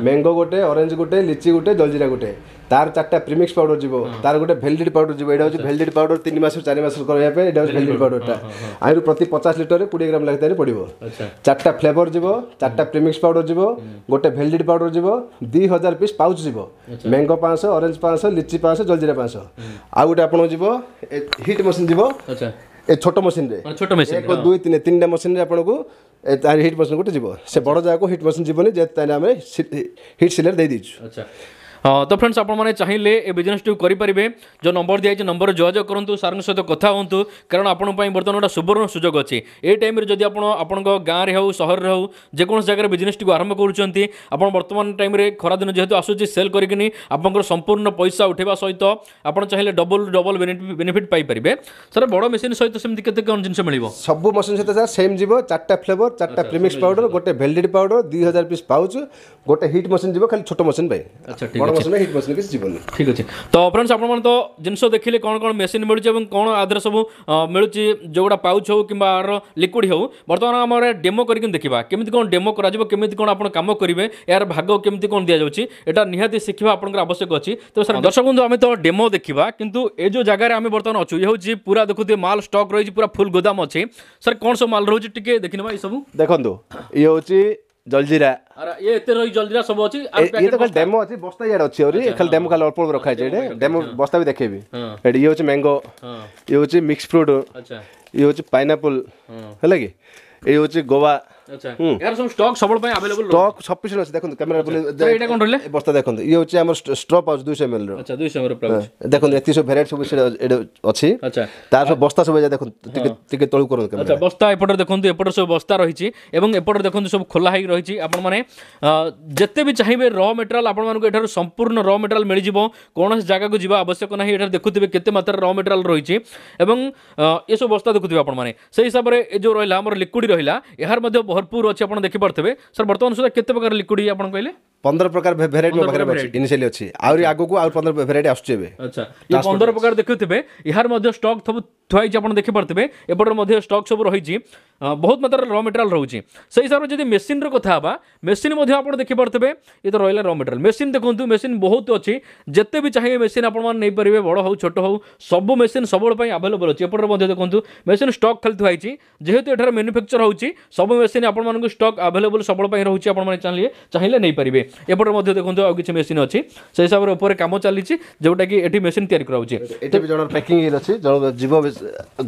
ମ୍ୟାଙ୍ଗୋ ଗୋଟେ ଅରେଞ୍ଜ ଗୋଟେ ଲିଚି ଗୋଟେ ଜଲଜିରା ଗୋଟେ তার চারটা প্রিমিক্স পাউডর যাব তার গোটে ভেলডিড পাউডর যাব এটা হচ্ছে ভেলডিড পাউডর তিন মাসରୁ চারি ମାସରୁ କରିବା ପାଇଁ ଏଇଟା ହେଉଛି ଭେଲଡିଡ୍ ପାଉଡରଟା ଆହୁରି ପ୍ରତି ପଚାଶ ଲିଟରରେ କୋଡ଼ିଏ ଗ୍ରାମ ଲେଖାଏଁ ପଡ଼ିବ ଚାରିଟା ଫ୍ଲେଭର ଯିବ ଚାରିଟା ପ୍ରିମିକ୍ସ ପାଉଡର ଯିବ ଗୋଟେ ଭେଲଡିଡ୍ ପାଉଡର ଯିବ ଦୁଇ ହଜାର ପିସ୍ ପାଉଚ୍ ଯିବ ମ୍ୟାଙ୍ଗୋ ପାଞ୍ଚଶହ ଅରେଞ୍ଜ ପାଞ୍ଚଶହ ଲିଚି ପାଞ୍ଚଶହ ଜଲଜିରା ପାଞ୍ଚଶହ ଆଉ ଗୋଟେ ଆପଣଙ୍କୁ ଯିବ ହିଟ୍ ମେସିନ୍ ଯିବ ଏ ଛୋଟ ମେସିନ୍ରେ ଛୋଟ ମେସିନ୍ ଏକ ଦୁଇ ତିନି ତିନିଟା ମେସିନ୍ରେ ଆପଣଙ୍କୁ ତାର ହିଟ୍ ମେସିନ୍ ଗୋଟେ ଯିବ ସେ ବଡ଼ ଜାଗାକୁ ହିଟ୍ ମେସିନ୍ ଯିବନି ଯେହେତୁ ତାହେଲେ ଆମେ ହିଟ୍ ସିଲର ଦେଇଦେଇଛୁ ତ ଫ୍ରେଣ୍ଡସ୍ ଆପଣମାନେ ଚାହିଁଲେ ଏ ବିଜନେସ୍ଟିକୁ କରିପାରିବେ ଯେଉଁ ନମ୍ବର ଦିଆଯାଇଛି ନମ୍ବରରେ ଯୋଗାଯୋଗ କରନ୍ତୁ ସାର୍ଙ୍କ ସହିତ କଥା ହୁଅନ୍ତୁ କାରଣ ଆପଣଙ୍କ ପାଇଁ ବର୍ତ୍ତମାନ ଗୋଟେ ସୁବର୍ଣ୍ଣ ସୁଯୋଗ ଅଛି ଏ ଟାଇମ୍ରେ ଯଦି ଆପଣ ଆପଣଙ୍କ ଗାଁରେ ହେଉ ସହରରେ ହେଉ ଯେକୌଣସି ଜାଗାରେ ବିଜନେସ୍ଟିକୁ ଆରମ୍ଭ କରୁଛନ୍ତି ଆପଣ ବର୍ତ୍ତମାନ ଟାଇମ୍ରେ ଖରାଦିନ ଯେହେତୁ ଆସୁଛି ସେଲ୍ କରିକିନି ଆପଣଙ୍କର ସମ୍ପୂର୍ଣ୍ଣ ପଇସା ଉଠାଇବା ସହିତ ଆପଣ ଚାହିଁଲେ ଡବଲ୍ ଡବଲ୍ ବେନିଫିଟ୍ ପାଇପାରିବେ ସାର୍ ବଡ଼ ମେସିନ୍ ସହିତ ସେମିତି କେତେ କ'ଣ ଜିନିଷ ମିଳିବ ସବୁ ମେସିନ୍ ସହିତ ସାର୍ ସେମ୍ ଯିବ ଚାରିଟା ଫ୍ଲେଭର୍ ଚାରିଟା ପ୍ରିମିକ୍ସ ପାଉଡ଼ର ଗୋଟେ ଭେଲିଡ୍ ପାଉଡ଼ର ଦୁଇ ହଜାର ପିସ୍ ପାଉଚ୍ ଗୋଟେ ହିଟ୍ ମେସିନ୍ ଯିବ ଖାଲି ଛୋଟ ମେସିନ୍ ପାଇଁ ଆଚ୍ଛା ঠিক ଅଛି ତ ଫ୍ରେଣ୍ଡସ୍ ଆପଣମାନେ ତ ଜିନିଷ ଦେଖିଲେ କ'ଣ କ'ଣ ମେସିନ୍ ମିଳୁଛି ଏବଂ କ'ଣ ଆଧାରେ ସବୁ ମିଳୁଛି ଯେଉଁଗୁଡ଼ା ପାଉଚ୍ ହେଉ କିମ୍ବା ଆର ଲିକ୍ୱିଡ଼ ହେଉ ବର୍ତ୍ତମାନ ଆମର ଡେମୋ କରିକି ଦେଖିବା କେମିତି କ'ଣ ଡେମୋ କରାଯିବ କେମିତି କ'ଣ ଆପଣ କାମ କରିବେ ଏହାର ଭାଗ କେମିତି କ'ଣ ଦିଆଯାଉଛି ଏଇଟା ନିହାତି ଶିଖିବା ଆପଣଙ୍କର ଆବଶ୍ୟକ ଅଛି ତ ସାର୍ ଦର୍ଶକ ବନ୍ଧୁ ଆମେ ତ ଡେମୋ ଦେଖିବା କିନ୍ତୁ ଏ ଯେଉଁ ଜାଗାରେ ଆମେ ବର୍ତ୍ତମାନ ଅଛୁ ଏ ହେଉଛି ପୁରା ଦେଖୁଥିବେ ମାଲ୍ ଷ୍ଟକ୍ ରହିଛି ପୁରା ଫୁଲ୍ ଗୋଦାମ ଅଛି ସାର୍ କ'ଣ ସବୁ ମାଲ୍ ରହୁଛି ଟିକେ ଦେଖିନେବା ଏସବୁ ଦେଖନ୍ତୁ ଇଏ ହେଉଛି ଜଲ୍ଜିରା ଇଏ ଏତେ ରହି ଜଲ୍ଜିରା ସବୁ ଅଛି ଇଏ ତ ଖାଲି ଡେମୋ ଅଛି ବସ୍ତା ଇଆଡ଼େ ଅଛି ଆହୁରି ଖାଲି ଡେମୋ ଖାଲି ଅଳ୍ପ ଅଳ୍ପ ରଖା ହେଇଛି ଡେମୋ ବସ୍ତା ବି ଦେଖେଇବି ଏଠି ଇଏ ହେଉଛି ମ୍ୟାଙ୍ଗୋ ଇଏ ହେଉଛି ମିକ୍ସ ଫ୍ରୁଟ୍ ଇଏ ହେଉଛି ପାଇନାପଲ୍ ହେଲା କି ଇଏ ହେଉଛି ଗୋଆ স্টক সব পিছু আছে দেখুন ক্যামেরা বস্তা দেখুন ইয়ে হচ্ছে আমার স্ট্র পাউচ দুইশହ ଏମ୍ ଏଲ୍ ର ଦେଖନ୍ତୁ ଏତିକି ସବୁ ଭେରାଇଟି ସବୁ ସେଟା ଅଛି ତାର ସବୁ ବସ୍ତା ସବୁ ଦେଖନ୍ତୁ ଟିକେ ଟିକେ ତଳୁ କରନ୍ତୁ ଆଚ୍ଛା ବସ୍ତା ଏପଟରେ ଦେଖନ୍ତୁ ଏପଟରେ ସବୁ ବସ୍ତା ରହିଛି ଏବଂ ଏପଟରେ ଦେଖନ୍ତୁ ସବୁ ଖୋଲା ହେଇକି ରହିଛି ଆପଣମାନେ ଯେତେ ବି ଚାହିଁବେ ର ମେଟେରିଆଲ୍ ଆପଣମାନଙ୍କୁ ଏଠାରୁ ସମ୍ପୂର୍ଣ୍ଣ ର ମେଟେରିଆଲ୍ ମିଳିଯିବ କୌଣସି ଜାଗାକୁ ଯିବା ଆବଶ୍ୟକ ନାହିଁ ଏଠାରେ ଦେଖୁଥିବେ କେତେ ମାତ୍ରାରେ ର ମେଟେରିଆଲ୍ ରହିଛି ଏବଂ ଏସବୁ ବସ୍ତା ଦେଖୁଥିବେ ଆପଣମାନେ ସେହି ହିସାବରେ ଏ ଯେଉଁ ରହିଲା ଆମର ଲିକ୍ୱିଡ଼ ରହିଲା ଏହାର ମଧ୍ୟ भरपूर अच्छी आप देखिपे सर बर्तमान सुधा के प्रकार लिक्विड आप कहले ପନ୍ଦର ପ୍ରକାର ଭେରାଇଟି ମୋ ପାଖରେ ଅଛି ଇନିସିଆଲି ଅଛି ଆହୁରି ଆଗକୁ ଆଉ ପନ୍ଦର ଭେରାଇଟି ଆସୁଛି ଏବେ ଆଚ୍ଛା ପନ୍ଦର ପ୍ରକାର ଦେଖୁଥିବେ ଏହାର ମଧ୍ୟ ଷ୍ଟକ୍ ସବୁ ଥୁଆ ହେଇଛି ଆପଣ ଦେଖିପାରୁଥିବେ ଏପଟରେ ମଧ୍ୟ ଷ୍ଟକ୍ ସବୁ ରହିଛି ବହୁତ ମାତ୍ରାରେ ର ମେଟେରିଆଲ୍ ରହୁଛି ସେହି ହିସାବରେ ଯଦି ମେସିନ୍ର କଥା ହେବା ମେସିନ୍ ମଧ୍ୟ ଆପଣ ଦେଖିପାରୁଥିବେ ଇଏ ତ ରହିଲା ର ମେଟେରିଆଲ୍ ମେସିନ୍ ଦେଖନ୍ତୁ ମେସିନ୍ ବହୁତ ଅଛି ଯେତେ ବି ଚାହିଁବେ ମେସିନ୍ ଆପଣମାନେ ନେଇପାରିବେ ବଡ଼ ହେଉ ଛୋଟ ହେଉ ସବୁ ମେସିନ୍ ସବୁବେଳେ ପାଇଁ ଆଭେଲେବଲ୍ ଅଛି ଏପଟରେ ମଧ୍ୟ ଦେଖନ୍ତୁ ମେସିନ୍ ଷ୍ଟକ୍ ଖାଲି ଥୁଆ ହେଇଛି ଯେହେତୁ ଏଠାରେ ମ୍ୟାନୁଫ୍ୟାକ୍ଚର ହେଉଛି ସବୁ ମେସିନ୍ ଆପଣମାନଙ୍କୁ ଷ୍ଟକ୍ ଆଭେଲେବଲ୍ ସବୁବେଳେ ପାଇଁ ରହୁଛି ଆପଣମାନେ ଚାହିଁଲେ ଚାହିଁଲେ ନେଇପାରିବେ ଏପଟେ ମଧ୍ୟ ଦେଖନ୍ତୁ ଆଉ କିଛି ମେସିନ୍ ଅଛି ସେ ହିସାବରେ ଉପରେ କାମ ଚାଲିଛି ଯେଉଁଟାକି ଏଠି ମେସିନ୍ ତିଆରି କରାଯାଉଛି ଏଠି ବି ଜଣର ପ୍ୟାକିଂ ଅଛି ଜଣ ଯିବ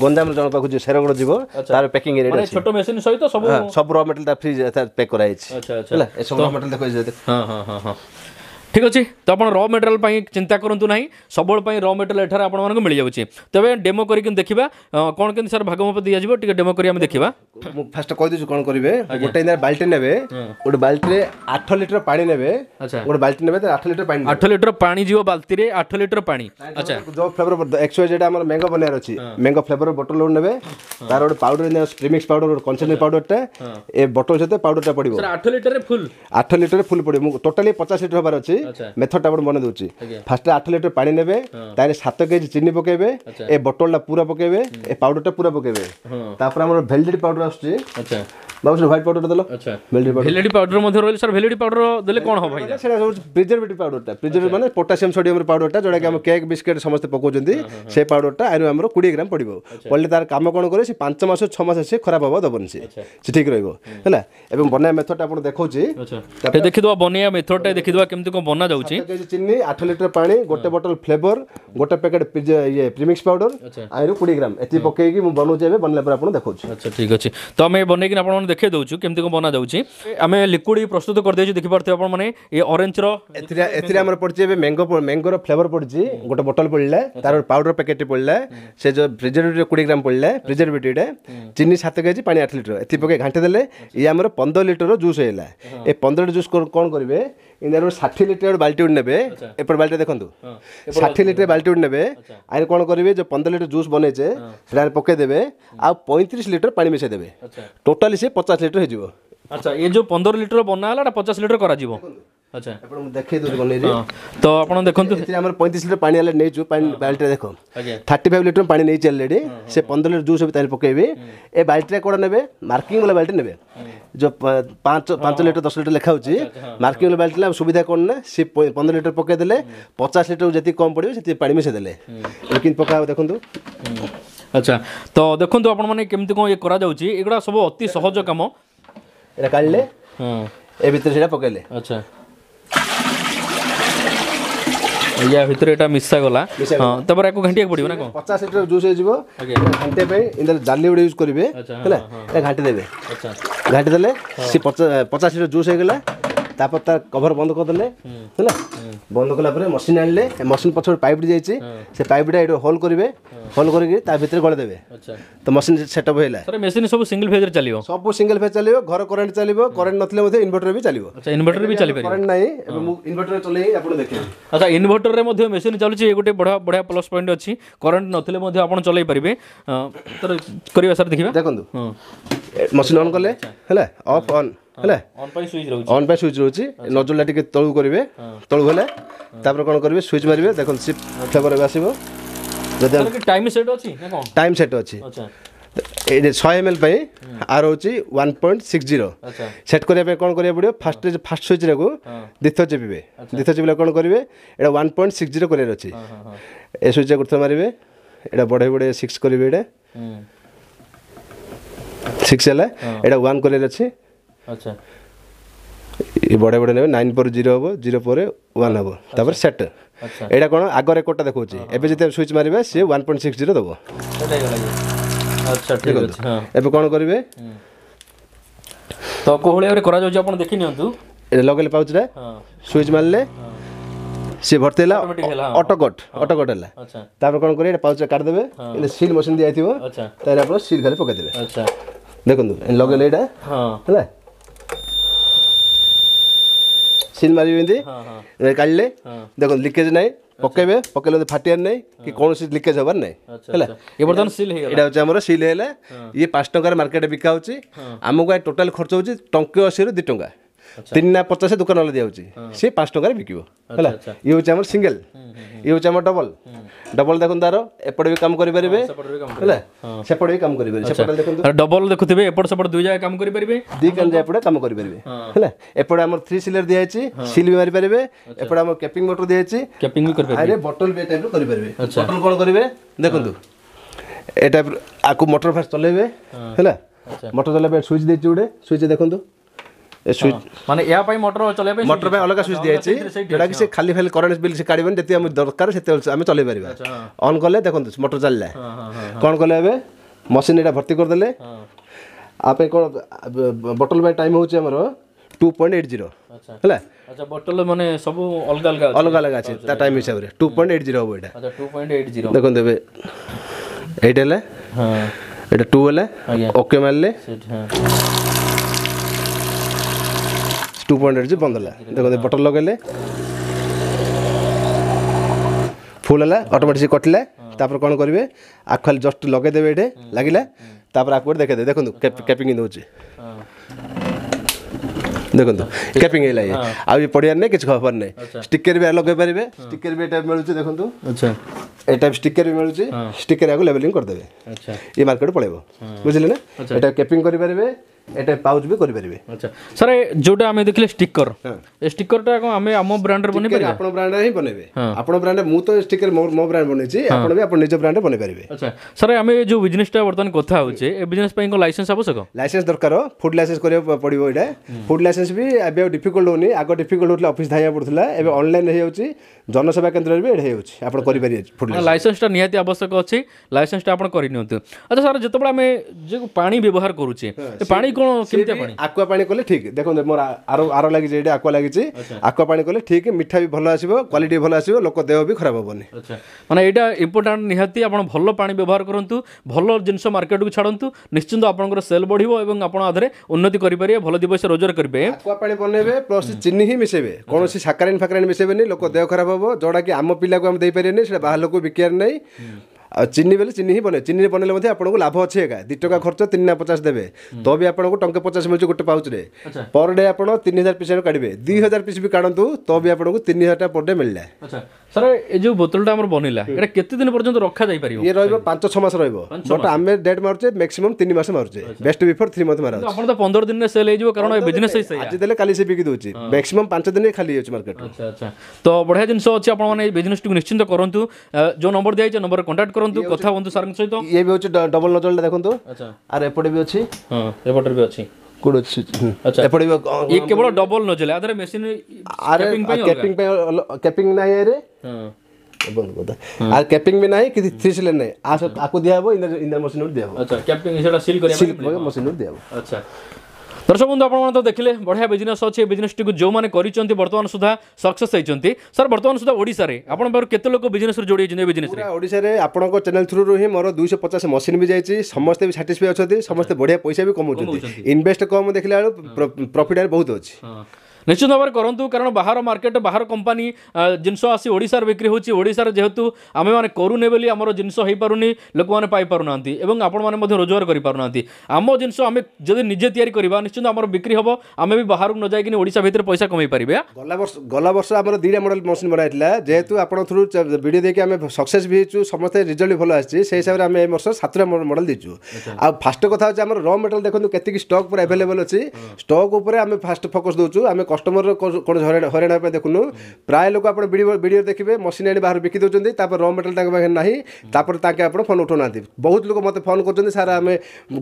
ଗଞ୍ଜାମର ଜଣ ପାଖକୁ ଶେରଗଡ଼ ଯିବ ତାର ପ୍ୟାକିଂ ଏରିଆ ଛୋଟ ମେସିନ୍ ସହିତ ସବୁ ସବୁ ର ମେଟେରିଆଲ୍ ତା ଫ୍ରି ପ୍ୟାକ୍ କରାଯାଇଛି ଆଚ୍ଛା ଆଚ୍ଛା ହେଲା ଏ ସବୁ ର ମେଟେରିଆଲ୍ ଦେଖ ହଁ ହଁ ହଁ ঠিক ଅଛି ତ ଆପଣ ର ମେଟେରିଆଲ ପାଇଁ ଚିନ୍ତା କରନ୍ତୁ ନାହିଁ ସବୁବେଳେ ପାଇଁ ର ମେଟେରିଆଲ ଏଠାରେ ଆପଣମାନଙ୍କୁ ମିଳିଯାଉଛି ତେବେ ଡେମୋ କରିକି ଦେଖିବା କ'ଣ କେମିତି ସାର୍ ଭାଗମାପ ଦିଆଯିବ ଟିକେ ଡେମୋ କରି ଆମେ ଦେଖିବା ମୁଁ ଫାଷ୍ଟ କହିଦେଉଛି କ'ଣ କରିବେ ଗୋଟେ ବାଲ୍ଟି ନେବେ ଗୋଟେ ବାଲ୍ଟିରେ ଆଠ ଲିଟର ପାଣି ନେବେ ଗୋଟେ ବାଲ୍ଟି ନେବେ ଆଠ ଲିଟର ପାଣି ଆଠ ଲିଟର ପାଣି ଯିବ ବାଲ୍ଟିରେ ଆଠ ଲିଟର ପାଣି ଆଚ୍ଛା ଯେଉଁ ଫ୍ଲେଭର ଏକ୍ଚୁଆଲି ଯେଟା ଆମର ମ୍ୟାଙ୍ଗୋ ବନେଇବାର ଅଛି ମ୍ୟାଙ୍ଗୋ ଫ୍ଲେଭର ବୋଟଲ ଗୋଟେ ନେବେ ତାର ଗୋଟେ ପାଉଡର ସ୍ପ୍ରିମିକ୍ସ ପାଉଡର ଗୋଟେ କନ୍ସେନ୍ଟ୍ରେଟ୍ ପାଉଡରଟା ଏ ବୋଟଲ ସହିତ ପାଉଡରଟା ପଡ଼ିବ ଆଠ ଲିଟରରେ ଫୁଲ୍ ଆଠ ଲିଟରରେ ଫୁଲ୍ ପଡ଼ିବ ମୁଁ ଟୋଟାଲି ପଚାଶ ଲିଟର ହେବାର ଅଛି ମେଥଡ଼ଟା ଆପଣ ବନେଇ ଦେଉଛି ଫାଷ୍ଟ ଆଠ ଲିଟର ପାଣି ନେବେ ତାହେଲେ ସାତ କେଜି ଚିନି ପକାଇବେ ଏ ବଟଲଟା ପୁରା ପକାଇବେ ଏ ପାଉଡ଼ରଟା ପୁରା ପକାଇବେ ତାପରେ ଆମର ଭେଲଡିଡ଼ ପାଉଡ଼ର ଆସୁଛି ବାବୁ ସେ ହ୍ୱାଇଟ୍ ପାଉଡର ଦେଲ ଆଚ୍ଛା ଭେଲିଡି ପାଉଡର ମଧ୍ୟ ରହିଲେ ସାର୍ ଭେଲିଡି ପାଉଡର ଦେଲେ କ'ଣ ହେବ ଭାଇ ସେଇଟା ହେଉଛି ପ୍ରିଜର୍ଭେଟିଭ୍ ପାଉଡରଟା ପ୍ରିଜର୍ଭେଟିଭ୍ ମାନେ ପୋଟାସିୟମ୍ ସୋଡିୟମ୍ର ପାଉଡରଟା ଯେଉଁଟାକି ଆମ କେକ୍ ବିସ୍କେଟ୍ ସମସ୍ତେ ପକାଉଛନ୍ତି ସେ ପାଉଡରଟା ଆଇରୁ ଆମର କୋଡ଼ିଏ ଗ୍ରାମ ପଡ଼ିବ ପଡ଼ିଲେ ତାର କାମ କ'ଣ କରେ ସେ ପାଞ୍ଚ ମାସ ଛଅ ମାସ ସେ ଖରାପ ହେବ ଦେବନି ସେ ସେ ଠିକ୍ ରହିବ ହେଲା ଏବଂ ବନେଇବା ମେଥଡ଼ଟା ଆପଣ ଦେଖାଉଛି ଦେଖିଦେବା ବନେଇବା ମେଥଡ଼ଟା ଦେଖିଦେବା କେମିତି କ'ଣ ବନା ଯାଉଛି ଚିନି ଆଠ ଲିଟର ପାଣି ଗୋଟେ ବଟଲ ଫ୍ଲେଭର ଗୋଟେ ପ୍ୟାକେଟ୍ ଇଏ ପ୍ରିମିକ୍ସ ପାଉଡର ଆଇରୁ କୋଡ଼ିଏ ଗ୍ରାମ ଏତିକି ପକେଇକି ମୁଁ ବନାଉଛି ଏବେ ବନେଇଲା ପରେ ଆପଣ ଦେଖାଉଛି ଆଚ୍ଛା ଠିକ୍ ଅଛି ତ ଆମେ ବନେଇକି ଆପଣମାନେ দেখাই দেউছু কেমতি কোন বনা যাচ্ছে আমি লিকুইড প্রস্তুত করে দিয়েছি দেখি পারতে আপন মানে এ অরেঞ্জ র এথিরে এথিরে আমার পড়ছে এবে ম্যাঙ্গো ম্যাঙ্গোর ফ্লেভার পড়ছে গোটে বটল পড়লে তার পাউডার প্যাকেট পড়লে সে যে প্রিজর্ভেটিভ কোড়ি গ্রাম পড়লে প্রিজর্ভেটিভটা চিনি সাত কেজি পানি আট লিটর এথি পকাই ঘাঁটি দেলে ইয়ে আমার পনেরো লিটর জুস হইলা এ পনেরো জুস কোণ করবে ଇନ୍ଦିଆରୁ ଷାଠିଏ ଲିଟର ବାଲ୍ଟିଉଡ଼ ନେବେ ଏପଟ ବାଲ୍ଟି ଦେଖନ୍ତୁ ଷାଠିଏ ଲିଟର ବାଲ୍ଟିଉଡ଼ ନେବେ ଆରେ କ'ଣ କରିବେ ଯେଉଁ ପନ୍ଦର ଲିଟର ଜୁସ୍ ବନେଇଛେ ସେଟା ପକେଇଦେବେ ଆଉ ପଇଁତିରିଶ ଲିଟର ପାଣି ମିଶାଇଦେବେ ଟୋଟାଲି ସେ ପଚାଶ ଲିଟର ହେଇଯିବ ଆଚ୍ଛା ଏ ଯେଉଁ ପନ୍ଦର ଲିଟର ବନା ହେଲା ଏଇଟା ପଚାଶ ଲିଟର କରାଯିବ ଆଚ୍ଛା ଆପଣ ଦେଖେଇ ଦେଉଛି ବନେଇଛି ତ ଆପଣ ଦେଖନ୍ତୁ ଏଥିରେ ଆମର ପଇଁତିରିଶ ଲିଟର ପାଣି ହେଲେ ନେଇଛୁ ପାଣି ବାଲ୍ଟିରେ ଦେଖ ଥାର୍ଟି ଫାଇଭ୍ ଲିଟର ପାଣି ନେଇଛି ଅଲରେଡ଼ି ସେ ପନ୍ଦର ଲିଟର ଜୁସ୍ ବି ତାହେଲେ ପକେଇବେ ଏ ବାଲ୍ଟିରେ କ'ଣ ନେବେ ମାର୍କିଂ ବାଲା ବାଲ୍ଟି ନେବେ ଯେଉଁ ପାଞ୍ଚ ପାଞ୍ଚ ଲିଟର ଦଶ ଲିଟର ଲେଖା ହେଉଛି ମାର୍କିଂ ବାଲା ବାଲ୍ଟି ନେଲେ ସୁବିଧା କ'ଣ ନା ସେ ପନ୍ଦର ଲିଟର ପକେଇଦେଲେ ପଚାଶ ଲିଟର ଯେତିକି କମ୍ ପଡ଼ିବ ସେତିକି ପାଣି ମିଶାଇଦେଲେ ଲେକିନ୍ ପକା ଦେଖନ୍ତୁ আচ্ছা তো দেখুন আপনার মানে কেমতি কম କ'ଣ করা যাচ্ছে ଏଗୁଡ଼ା সব অতি সহজ কাম এটা কাটলে ହଁ হ্যাঁ। এ ভিতরে সেটা পকাইলে আচ্ছা ইয়া ভিতরে এটা মিশা গলা মিশা গলা। হ্যাঁ তারপরে একটু ঘাঁটিয়া পড়িব না কোন পচাশ লিটার জুস হয়ে যাব আগে। ঘাঁটিয়া পাই এদের জালি গুড়ে ইউজ করবে হ্যাঁ, হ্যাঁ, ঘাঁটি দেবে আচ্ছা ঘাঁটি দেলে সে পচা- পচাশ লিটার জুস হয়ে গেল তারপর তার কভার বন্ধ କରିଦେଲେ ହେଲା বন্ধ କଲା ପରେ ମେସିନ୍ ଆଣିଲେ ମେସିନ୍ ପଛପଟେ ପାଇପ୍ଟି ଯାଇଛି ସେ ପାଇପ୍ଟା ଏଇଠୁ ହୋଲ୍ କରିବେ ହୋଲ୍ କରିକି ତା ଭିତରେ ଗଳେଇଦେବେ ତ ମେସିନ୍ ସେଟଅପ୍ ହେଲା ମେସିନ୍ ସବୁ ସିଙ୍ଗଲ ଫେଜ୍ରେ ଚାଲିବ ସବୁ ସିଙ୍ଗଲ ଫେଜ୍ ଚାଲିବ ଘର କରେଣ୍ଟ ଚାଲିବ କରେଣ୍ଟ ନଥିଲେ ମଧ୍ୟ ଇନଭର୍ଟର ବି ଚାଲିବ ଇନଭର୍ଟର ବି ଚାଲିପାରିବ କରେଣ୍ଟ ନାହିଁ ଏବେ ମୁଁ ଇନଭର୍ଟର ଚଲେଇ ଆପଣ ଦେଖିବେ ଆଚ୍ଛା ଇନଭର୍ଟରରେ ମଧ୍ୟ ମେସିନ୍ ଚାଲୁଛି ଗୋଟେ ବଢ଼ିଆ ବଢ଼ିଆ ପ୍ଲସ୍ ପଏଣ୍ଟ ଅଛି କରେଣ୍ଟ ନଥିଲେ ମଧ୍ୟ ଆପଣ ଚଲେଇ ପାରିବେ କରିବେ ସାର୍ ଦେଖିବା ଦେଖନ୍ତୁ ମେସିନ୍ ଅନ୍ କଲେ ହେଲା ଅଫ୍ ଅନ୍ ହେଲା ଅନ୍ ପାଇଁ ସୁଇଚ୍ ରହୁଛି ନଜଲଟା ଟିକେ ତଳକୁ କରିବେ ତଳକୁ ହେଲା ତାପରେ କ'ଣ କରିବେ ସୁଇଚ୍ ମାରିବେ ଦେଖନ୍ତୁ ସିପ୍ ଫେବର ଆସିବ ଯଦି ଟାଇମ୍ ସେଟ୍ ଅଛି ଟାଇମ୍ ସେଟ୍ ଅଛି ଶହେ ଏମ୍ ଏଲ୍ ପାଇଁ ଆର୍ ହେଉଛି one point six zero set କରିବା ପାଇଁ କ'ଣ କରିବାକୁ ପଡ଼ିବ ଫାର୍ଷ୍ଟ ଫାର୍ଷ୍ଟ ସୁଇଚ୍ଟାକୁ ଦ୍ୱିତୀୟ ଚିପିବେ ଦ୍ୱିତୀୟ ଚିପିଲେ କ'ଣ କରିବେ ଏଇଟା ୱାନ୍ ପଏଣ୍ଟ ସିକ୍ସ ଜିରୋ କରିବାର ଅଛି ଏ ସୁଇଚ୍ରେ ଗୋଟେ ମାରିବେ ଏଇଟା ବଢ଼େଇ ବଢ଼େଇ ସିକ୍ସ କରିବେ ଏଇଟା ସିକ୍ସ ହେଲା ଏଇଟା ୱାନ୍ କରିବାର ଅଛି আচ্ছা বড় বড় নেবে নাইন পরে জিরো হব জিরো পরে ওয়ান হব তারপরে সেট এটা কোন আগ রেকর্ডটা দেখাচ্ছি হ্যাঁ। এবে যদি সুইচ মারিবে সে ওয়ান পয়েন্ট সিক্স জিরো দেব আচ্ছা ঠিক আছে এবে কোন করবে তো কোহল ভাবে করা যাচ্ছে আপনার দেখি নিয়ন্তু এটা লগাইলে পাউচটা সুইচ মারলে হ্যাঁ। সে ভর্তি হলা অটোকট অটোকট হলা তারপর কোন করে এটা পাউচটা কাটি দেবে হ্যাঁ। এটা সিল মেশিন দিয়ে আইতিব আচ্ছা। তাহলে আপনার সিল খালি পকাই দেবে আচ্ছা দেখুন লগাইলে এটা হ্যাঁ হ্যাঁ ସିଲ୍ ମାରିବେ ଏମିତି କାଢ଼ିଲେ ଦେଖନ୍ତୁ ଲିକେଜ୍ ନାହିଁ ପକେଇବେ ପକେଇଲେ ଫାଟିବାର ନାହିଁ କି କୌଣସି ଲିକେଜ୍ ହେବାର ନାହିଁ ହେଲା ଏଇଟା ହେଉଛି ଆମର ସିଲ୍ ହେଲା ଇଏ ପାଞ୍ଚ ଟଙ୍କାରେ ମାର୍କେଟ୍ ବିକା ହେଉଛି ଆମକୁ ଟୋଟାଲ୍ ଖର୍ଚ୍ଚ ହେଉଛି ଟଙ୍କେ ଅଶୀରୁ ଦୁଇ ଟଙ୍କା ତିନି ନା ପଚାଶ ଦୋକାନ ବାଲା ଦିଆହେଉଛି ସେ ପାଞ୍ଚ ଟଙ୍କାରେ ବିକିବ ହେଲା ଇଏ ହେଉଛି ଆମର ସିଙ୍ଗଲ ଇଏ ହେଉଛି ଆମର ଡବଲ ଡବଲ ଦେଖନ୍ତୁ ତାର ଏପଟେ ବି କାମ କରିପାରିବେ ହେଲା ସେପଟେ ବି କାମ କରିପାରିବେ ସେପଟେ ଦେଖନ୍ତୁ ଡବଲ ଦେଖୁଥିବେ ଏପଟ ସେପଟ ଦୁଇ ଜାଗା କାମ କରିପାରିବେ ଦୁଇ କାମ ଏପଟେ କାମ କରିପାରିବେ ହେଲା ଏପଟେ ଆମର ଥ୍ରୀ ସିଲର ଦିଆହେଇଛି ସିଲ୍ ବି ମାରିପାରିବେ ଏପଟେ ଆମର କେପିଂ ମୋଟର ଦିଆହେଇଛି କେପିଂ ବି କରିପାରିବେ ଆରେ ବଟଲ ବି ଟାଇପ୍ ଟାଇପ୍ର କରିପାରିବେ ବଟଲ କ'ଣ କରିବେ ଦେଖନ୍ତୁ ଏ ଟାଇପ୍ର ଆକୁ ମଟର ଫାଷ୍ଟ ଚଲେଇବେ ହେଲା ମଟର ଚଲେଇବା ସୁଇଚ୍ ଦେଇଛି ଗୋଟେ ସୁଇଚ୍ ଦେଖନ୍ତୁ ସୁଇଚ୍ ମାନେ ଏହା ପାଇଁ ମଟର ଚଲେଇବା ପାଇଁ ମଟର ପାଇଁ ଅଲଗା ସୁଇଚ୍ ଦିଆଯାଇଛି ଯେଉଁଟାକି ସେ ଖାଲି ଫାଲି କରେଣ୍ଟ ବିଲ୍ ସେ କାଢ଼ିବନି ଯେତିକି ଆମେ ଦରକାର ସେତେବେଳେ ଆମେ ଚଲେଇ ପାରିବା ଅନ୍ କଲେ ଦେଖନ୍ତୁ ମଟର ଚାଲିଲା କ'ଣ କଲେ ଏବେ ମେସିନ୍ ଏଇଟା ଭର୍ତ୍ତି କରିଦେଲେ ଆ ପାଇଁ କ'ଣ ବଟଲ ପାଇଁ ଟାଇମ୍ ହେଉଛି ଆମର ଟୁ ପଏଣ୍ଟ ଏଇଟ୍ ଜିରୋ ହେଲା ବଟଲ୍ ମାନେ আচ্ছা ଅଲଗା ଅଲଗା ଅଲଗା অলগা অলগা অলগা অলগা আছে তা টাইম হিসাবে 2.80 হবে এটা আচ্ছা 2.80 দেখুন দেবে এইটা হলে হ্যাঁ এটা ଏଇଟା ଟୁ ହେଲା মারলে সেটা হ্যাঁ ಟೂ ಪಾಯಿಂಟ್ ಇಡ್ಜಿ ಬಂದಲ್ಲ ଦେଖନ୍ତୁ ବଟନ୍ ଲଗାଇଲେ ଫୁଲ୍ ହେଲା ଅଟୋମେଟିକ୍ କଟିଲା ତାପରେ କ'ଣ କରିବେ ଆଖୁ ଖାଲି ଜଷ୍ଟ ଲଗାଇଦେବେ ଏଠି ଲାଗିଲା ତାପରେ ଆକୁ ଗୋଟେ ଦେଖେଇଦେବେ ଦେଖନ୍ତୁ କ୍ୟାପିଂ ଦେଉଛି ଦେଖନ୍ତୁ କ୍ୟାପିଂ ହେଇଲା ଇଏ ଆଉ ଇଏ ପଡ଼ିବାର ନାହିଁ କିଛି ଖବର ନାହିଁ ଷ୍ଟିକର ବି ଲଗେଇ ପାରିବେ ଷ୍ଟିକର ବି ଏ ଟାଇପ୍ ମିଳୁଛି ଦେଖନ୍ତୁ ଆଚ୍ଛା ଏ ଟାଇପ୍ ଷ୍ଟିକର ବି ମିଳୁଛି ଷ୍ଟିକର ଆକୁ ଲେବେଲିଂ କରିଦେବେ ଇଏ ମାର୍କେଟ୍ ପଳେଇବ ବୁଝିଲେ ନା ଏଟା କ୍ୟାପିଂ କରିପାରିବେ এটা পাউচ বি করিপারিবে আচ্ছা স্যার যেটা আমি দেখিলে স্টিকর এই স্টিকরটা আমি আম ব্র্যান্ডের বনাই পারি আপন ব্র্যান্ডে হি বনাইবে আপন ব্র্যান্ডে মু তো স্টিকর মো ব্র্যান্ড বনাইছি আপন বি আপন নিজ ব্র্যান্ডে বনাই পারিবে আচ্ছা স্যার আমি যে বিজনেসটা বর্তমান কথা হচ্ছে এই বিজনেস পাই কো লাইসেন্স আবশ্যক লাইসেন্স দরকার ফুড লাইসেন্স করিব পড়িব এটা ফুড লাইসেন্স ପ୍ରୋସେସ୍ ବି ଏବେ ଆଉ ଡିଫିକଲ୍ଟ ହେଉନି ଆଗ ଡିଫିକଲ୍ଟ ହେଉଥିଲା ଅଫିସ୍ ଧାଇଁବାକୁ ପଡ଼ୁଥିଲା ଏବେ ଅନଲାଇନ୍ ହେଇଯାଉଛି ଜନସେବା କେନ୍ଦ୍ରରେ ବି ଏଠି ହେଉଛି ଆପଣ କରିପାରିବେ ଲାଇସେନ୍ସଟା ନିହାତି ଆବଶ୍ୟକ ଅଛି ଲାଇସେନ୍ସଟା ଆପଣ କରିନିଅନ୍ତୁ ଆଚ୍ଛା ସାର୍ ଯେତେବେଳେ ଆମେ ଯେଉଁ ପାଣି ବ୍ୟବହାର କରୁଛେ ପାଣି କ'ଣ କେମିତି ପାଣି ଆକ୍ୱା ପାଣି କଲେ ଠିକ୍ ଦେଖନ୍ତୁ ମୋର ଆର ଆର ଲାଗିଛି ଏଇଟା ଆକ୍ୱା ଲାଗିଛି ଆକ୍ୱା ପାଣି କଲେ ଠିକ୍ ମିଠା ବି ଭଲ ଆସିବ କ୍ୱାଲିଟି ଭଲ ଆସିବ ଲୋକ ଦେହ ବି ଖରାପ ହେବନି ମାନେ ଏଇଟା ଇମ୍ପୋର୍ଟାଣ୍ଟ ନିହାତି ଆପଣ ଭଲ ପାଣି ବ୍ୟବହାର କରନ୍ତୁ ଭଲ ଜିନିଷ ମାର୍କେଟକୁ ଛାଡ଼ନ୍ତୁ ନିଶ୍ଚିନ୍ତ ଆପଣଙ୍କର ସେଲ୍ ବଢ଼ିବ ଏବଂ ଆପଣ ଆଧାରେ ଉନ୍ନତି କରିପାରିବେ ଭଲ ଦୁଇ ପଇସା ରୋଜଗାର କରିପାରିବେ ପାଣି ବନେଇବେ ପ୍ଲସ୍ ଚିନି ହିଁ ମିଶେଇବେ କୌଣସି ସାକାରାଇନ୍ ଫାକାରାଇନ୍ ମିଶେଇବେନି ଲୋକ ଦେହ ଖରାପ ହେବ ଯେଉଁଟାକି ଆମ ପିଲାକୁ ଆମେ ଦେଇପାରିବେନି ସେଇଟା ବାହାର ଲୋକକୁ ବିକିବାର ନାହିଁ ଆଉ ଚିନି ବେଲେ ଚିନି ହିଁ ବନେ ଚିନିରେ ବନେଇଲେ ମଧ୍ୟ ଆପଣଙ୍କୁ ଲାଭ ଅଛି ଏକା ଦୁଇ ଟଙ୍କା ଖର୍ଚ୍ଚ ତିନି ନା ପଚାଶ ଦେବେ ତ ବି ଆପଣଙ୍କୁ ଟଙ୍କା ପଚାଶ ମିଳୁଛି ଗୋଟେ ପାଉଚ୍ରେ ପର୍ ଡେ ଆପଣ ତିନି ହଜାର ପିସ୍ କାଢ଼ିବେ ଦୁଇ ହଜାର ପିସ୍ ବି କାଢ଼ନ୍ତୁ ତ ବି ଆପଣଙ୍କୁ ତିନି ହଜାର ଟଙ୍କା ପର୍ ଡେ ମିଳିଲା ସାର୍ ଏ ଯେଉଁ ବୋତଲଟା ଆମର ବନିଲା ଏଇଟା କେତେ ଦିନ ପର୍ଯ୍ୟନ୍ତ ରଖାଯାଇପାରିବ ଇଏ ରହିବ ପାଞ୍ଚ ଛଅ ମାସ ରହିବ ବଟ୍ ଆମେ ଡେଟ୍ ମାରୁଛେ ମ୍ୟାକ୍ସିମମ୍ ତିନି ମାସ ମାରୁଛେ ବେଷ୍ଟ ବିଫୋର୍ ଥ୍ରୀ ମନ୍ଥ ମାରା ଆପଣ ତ ପନ୍ଦର ଦିନରେ ସେଲ୍ ହେଇଯିବ କାରଣ ବିଜନେସ୍ ଆଜି ଦେଲେ କାଲି ସେ ବିକି ଦେଉଛି ମ୍ୟାକ୍ସିମମ୍ ପାଞ୍ଚ ଦିନ ଖାଲି ହେଇଯାଉଛି ମାର୍କେଟ୍ ତ ବଢ଼ିଆ ଜିନିଷ ଅଛି ଆପଣମାନେ ଏଇ ବିଜନେସ୍ଟିକୁ ନିଶ୍ଚିନ୍ତ କରନ୍ତୁ ଯେଉଁ ନମ୍ବର ଦିଆଯାଇଛି ନମ୍ବରରେ କଣ୍ଟାକ୍ଟ କରନ୍ତୁ କଥା ହୁଅନ୍ତୁ ସାର୍ଙ୍କ ସହିତ ଇଏ ବି ହେଉଛି ଡବଲ ନଜଲଟା ଦେଖନ୍ତୁ ଆଚ୍ଛା ଆର୍ ଏପଟେ ବି ଅଛି ହଁ ଏପଟେ ବି ଅଛି କୋଡ଼ ଅଛି ଆଚ୍ଛା ଏପଟେ ବି ଇଏ କେବଳ ଡବଲ ନଜଲ ଆଧାରେ ମେସିନ୍ ଆରେ କ୍ୟାପିଂ ପାଇଁ କ୍ୟାପିଂ ନାହିଁ ଆରେ ହଁ আর ক্যাপিং বি নাই কিছু থ্রি সিলেন নাই আকু দিয়া হবো ইন্দার ইন্দার মেশিন দিয়া হবো আচ্ছা ক্যাপিং সেটা সিল করিয়া মেশিন দিয়া হবো আচ্ছা দর্শক বন্ধু আপনার দেখলে বড়িয়া বিজনেস অনেক বিজনেসটি যে করছেন বর্তমান সুদ্ধা সকসেস হয়েছেন স্যার বর্তমান সুদ্ধা ওড়শার আপনার কত লোক বিজনেস যোড়িয়েছেন বিজনেস ওড়শার আপনার চ্যানেল থ্রু রু হি মো দুইশ পচাশ মশিন যাই সমস্ত সাটিসফাই অনেক সমস্ত বড়িয়া পয়সা বি কমাচ্ছেন ইনভেস্ট কম দেখলে বেড়ে প্রফিট বহুত অ ନିଶ୍ଚିତ ଭାବରେ କରନ୍ତୁ କାରଣ ବାହାର ମାର୍କେଟ ବାହାର କମ୍ପାନୀ ଜିନିଷ ଆସି ଓଡ଼ିଶାରେ ବିକ୍ରି ହେଉଛି ଓଡ଼ିଶାରେ ଯେହେତୁ ଆମେମାନେ କରୁନେ ବୋଲି ଆମର ଜିନିଷ ହୋଇପାରୁନି ଲୋକମାନେ ପାଇପାରୁନାହାନ୍ତି ଏବଂ ଆପଣମାନେ ମଧ୍ୟ ରୋଜଗାର କରିପାରୁନାହାନ୍ତି ଆମ ଜିନିଷ ଆମେ ଯଦି ନିଜେ ତିଆରି କରିବା ନିଶ୍ଚିନ୍ତ ଆମର ବିକ୍ରି ହେବ ଆମେ ବି ବାହାରକୁ ନ ଯାଇକିନି ଓଡ଼ିଶା ଭିତରେ ପଇସା କମେଇ ପାରିବା ଗଲା ବର୍ଷ ଗଲା ବର୍ଷ ଆମର ଦୁଇଟା ମଡ଼େଲ ମେସିନ୍ ବନା ହେଇଥିଲା ଯେହେତୁ ଆପଣଙ୍କ ଥ୍ରୁ ଭିଡ଼ିଓ ଦେଇକି ଆମେ ସକ୍ସେସ୍ ବି ହେଇଛୁ ସମସ୍ତେ ରିଜଲ୍ଟ ବି ଭଲ ଆସିଛି ସେହି ହିସାବରେ ଆମେ ଏ ବର୍ଷ ସାତଟା ମଡ଼େଲ ଦେଇଛୁ ଆଉ ଫାଷ୍ଟ କଥା ହେଉଛି ଆମର ର ମେଟେରିଆଲ୍ ଦେଖନ୍ତୁ କେତିକି ଷ୍ଟକ୍ ପୁରା ଆଭେଲେବଲ୍ ଅଛି ଷ୍ଟକ୍ ଉପରେ ଆମେ ଫାଷ୍ଟ ଫୋକସ୍ ଦେଉଛୁ ଆମେ କଷ୍ଟମର କୌଣସି ହଇରାଣ ହେବା ଦେଖୁନୁ ପ୍ରାୟ ଲୋକ ଆପଣ ଭିଡ଼ିଓ ଦେଖିବେ ମେସିନ୍ ଆଣି ବାହାରୁ ବିକି ଦେଉଛନ୍ତି ତାପରେ ର ମେଟେରିଆଲ୍ ତାଙ୍କ ପାଖରେ ନାହିଁ ତାପରେ ତାଙ୍କେ ଆପଣ ଫୋନ୍ ଉଠାଉନାହାନ୍ତି ବହୁତ ଲୋକ ମୋତେ ଫୋନ୍ କରୁଛନ୍ତି ସାର୍ ଆମେ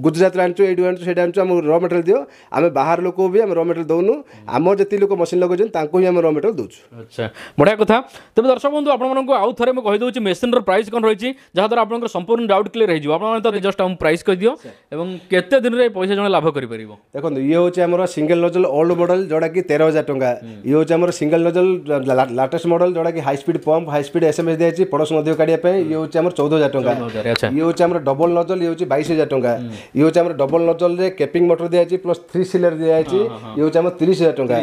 ଗୁଜରାଟରୁ ଆଣିଛୁ ଏଇଠୁ ଆଣିଛୁ ସେଇଟା ଆଣିଛୁ ଆମକୁ ର ମେଟେରିଆଲ୍ ଦିଅ ଆମେ ବାହାର ଲୋକକୁ ବି ଆମେ ର ମେଟେରିଆଲ୍ ଦେଉନୁ ଆମର ଯେତିକି ଲୋକ ମେସିନ୍ ଲଗାଉଛନ୍ତି ତାଙ୍କୁ ହିଁ ଆମେ ର ମେଟେରିଆଲ୍ ଦେଉଛୁ ଆଚ୍ଛା ବଢ଼ିଆ କଥା ତେବେ ଦର୍ଶକ ବନ୍ଧୁ ଆପଣମାନଙ୍କୁ ଆଉ ଥରେ ମୁଁ କହିଦେଉଛି ମେସିନ୍ର ପ୍ରାଇସ୍ କ'ଣ ରହିଛି ଯାହାଦ୍ୱାରା ଆପଣଙ୍କର ସମ୍ପୂର୍ଣ୍ଣ ଡାଉଟ୍ କ୍ଲିୟର୍ ହେଇଯିବ ଆପଣମାନେ ତ ଜଷ୍ଟ ଆମକୁ ପ୍ରାଇସ୍ କହିଦିଅ ଏବଂ କେତେ ଦିନରେ ପଇସା ଜଣେ ଲାଭ କରିପାରିବ ଦେଖନ୍ତୁ ଇଏ ହେଉଛି ଆମର ସିଙ୍ଗଲ୍ ନଜଲ୍ ଓଲ୍ଡ ମଡ଼େଲ୍ ଯେଉଁଟାକି ତେର ତେର ହଜାର ଟଙ୍କା ଇଏ ହେଉଛି ଆମର ସିଙ୍ଗଲ ନୋଜଲ୍ ଲାଟେଷ୍ଟ ମଡ଼େଲ୍ ଯେଉଁଟାକି high speed pump high speed SMS ଦିଆଯାଇଛି ପଡ଼ୋଶୀ ମଧ୍ୟ କାଢ଼ିବା ପାଇଁ ଇଏ ହେଉଛି ଆମର ଚଉଦ ହଜାର ଟଙ୍କା ଇଏ ହେଉଛି ଆମର ଡବଲ ନଜଲ୍ ଇଏ ହେଉଛି ବାଇଶ ହଜାର ଟଙ୍କା ଇଏ ହେଉଛି ଆମର ଡବଲ ନଜଲରେ କେପିଂ ମଟର ଦିଆଯାଇଛି ପ୍ଲସ୍ ଥ୍ରୀ ସିଲର ଦିଆଯାଇଛି ଇଏ ହେଉଛି ଆମର ତିରିଶ ହଜାର ଟଙ୍କା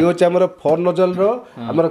ଇଏ ହେଉଛି ଆମର ଫୋର୍ ନଜଲ୍ର ଆମର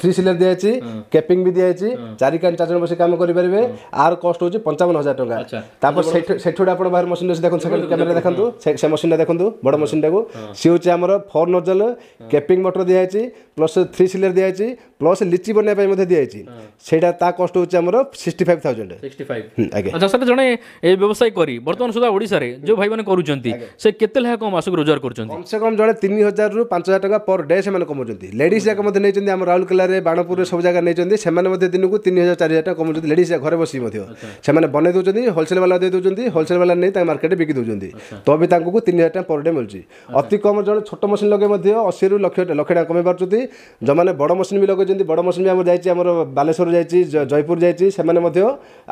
ଥ୍ରୀ ସିଲର ଦିଆଯାଇଛି କେପିଂ ବି ଦିଆଯାଇଛି ଚାରି କାନ ଚାରି ଜଣ ବସି କାମ କରିପାରିବେ ଆର କଷ୍ଟ ହେଉଛି ପଞ୍ଚାବନ ହଜାର ଟଙ୍କା ତାପରେ ସେଠୁ ଆପଣ ବାହାର ମେସିନ୍ ଅଛି ଦେଖନ୍ତୁ ସେକେଣ୍ଡ କ୍ୟାମେରା ଦେଖନ୍ତୁ ସେ ମେସିନ୍ଟା ଦେଖନ୍ତୁ ବଡ଼ ମେସିନ୍ଟାକୁ ସିଏ ହେଉଛି ଆମର ଫୋର୍ ନଜଲ କେପିଂ ମଟର ଦିଆହେଇଛି ପ୍ଲସ୍ ଥ୍ରୀ ସିଲର ଦିଆହେଇଛି ପ୍ଲସ୍ ଲିଚି ବନେଇବା ପାଇଁ ମଧ୍ୟ ଦିଆହେଇଛି ସେଇଟା ତା କଷ୍ଟ ହେଉଛି ଆମର sixty five thousand sixty five ଆଜ୍ଞା ସାର୍ ଜଣେ ଏ ବ୍ୟବସାୟ କରି ବର୍ତ୍ତମାନ ସୁଦ୍ଧା ଓଡ଼ିଶାରେ ଯେଉଁ ଭାଇମାନେ କରୁଛନ୍ତି ସେ କେତେ ଲେଖା କମ୍ ମାସକୁ ରୋଜଗାର କରୁଛନ୍ତି କମ୍ ସେ କମ୍ ଜଣେ ତିନି ହଜାରରୁ ପାଞ୍ଚ ହଜାର ଟଙ୍କା ପର୍ ଡେ ସେମାନେ କମାଉଛନ୍ତି ଲେଡ଼ିଜ୍ ଯାକ ମଧ୍ୟ ନେଇଛନ୍ତି ଆମ ରାଉରକେଲାରେ ବାଣପୁରରେ ସବୁ ଜାଗା ନେଇଛନ୍ତି ସେମାନେ ମଧ୍ୟ ଦିନକୁ ତିନି ହଜାର ଚାରି ହଜାର ଟଙ୍କା କମାଉଛନ୍ତି ଲେଡ଼ିଜ୍ ଘରେ ବସି ମଧ୍ୟ ସେମାନେ ବନେଇ ଦେଉଛନ୍ତି ହୋଲସେଲ୍ ବାଲା ଦେଇ ଦେଉଛନ୍ତି ହୋଲସେଲ୍ ବାଲା ନେଇ ତାଙ୍କ ମାର୍କେଟରେ ବିକି ଦେଉଛନ୍ତି ତ ବି ତାଙ୍କୁ ତିନି ହଜାର ଟଙ୍କା ପର୍ ଡେ ମିଳୁଛି ଅତି କମ୍ ଜଣେ ଛୋଟ ମେସିନ୍ ଲଗେଇ ମଧ୍ୟ ଅଶୀ ଅଶୀରୁ ଲକ୍ଷଟେ ଲକ୍ଷେ କମେଇ ପାରୁଛନ୍ତି ଯେଉଁମାନେ ବଡ଼ ମେସିନ୍ ବି ଲଗେଇଛନ୍ତି ବଡ଼ ମେସିନ୍ ବି ଆମର ଯାଇଛି ଆମର ବାଲେଶ୍ୱର ଯାଇଛି ଜୟପୁର ଯାଇଛି ସେମାନେ ମଧ୍ୟ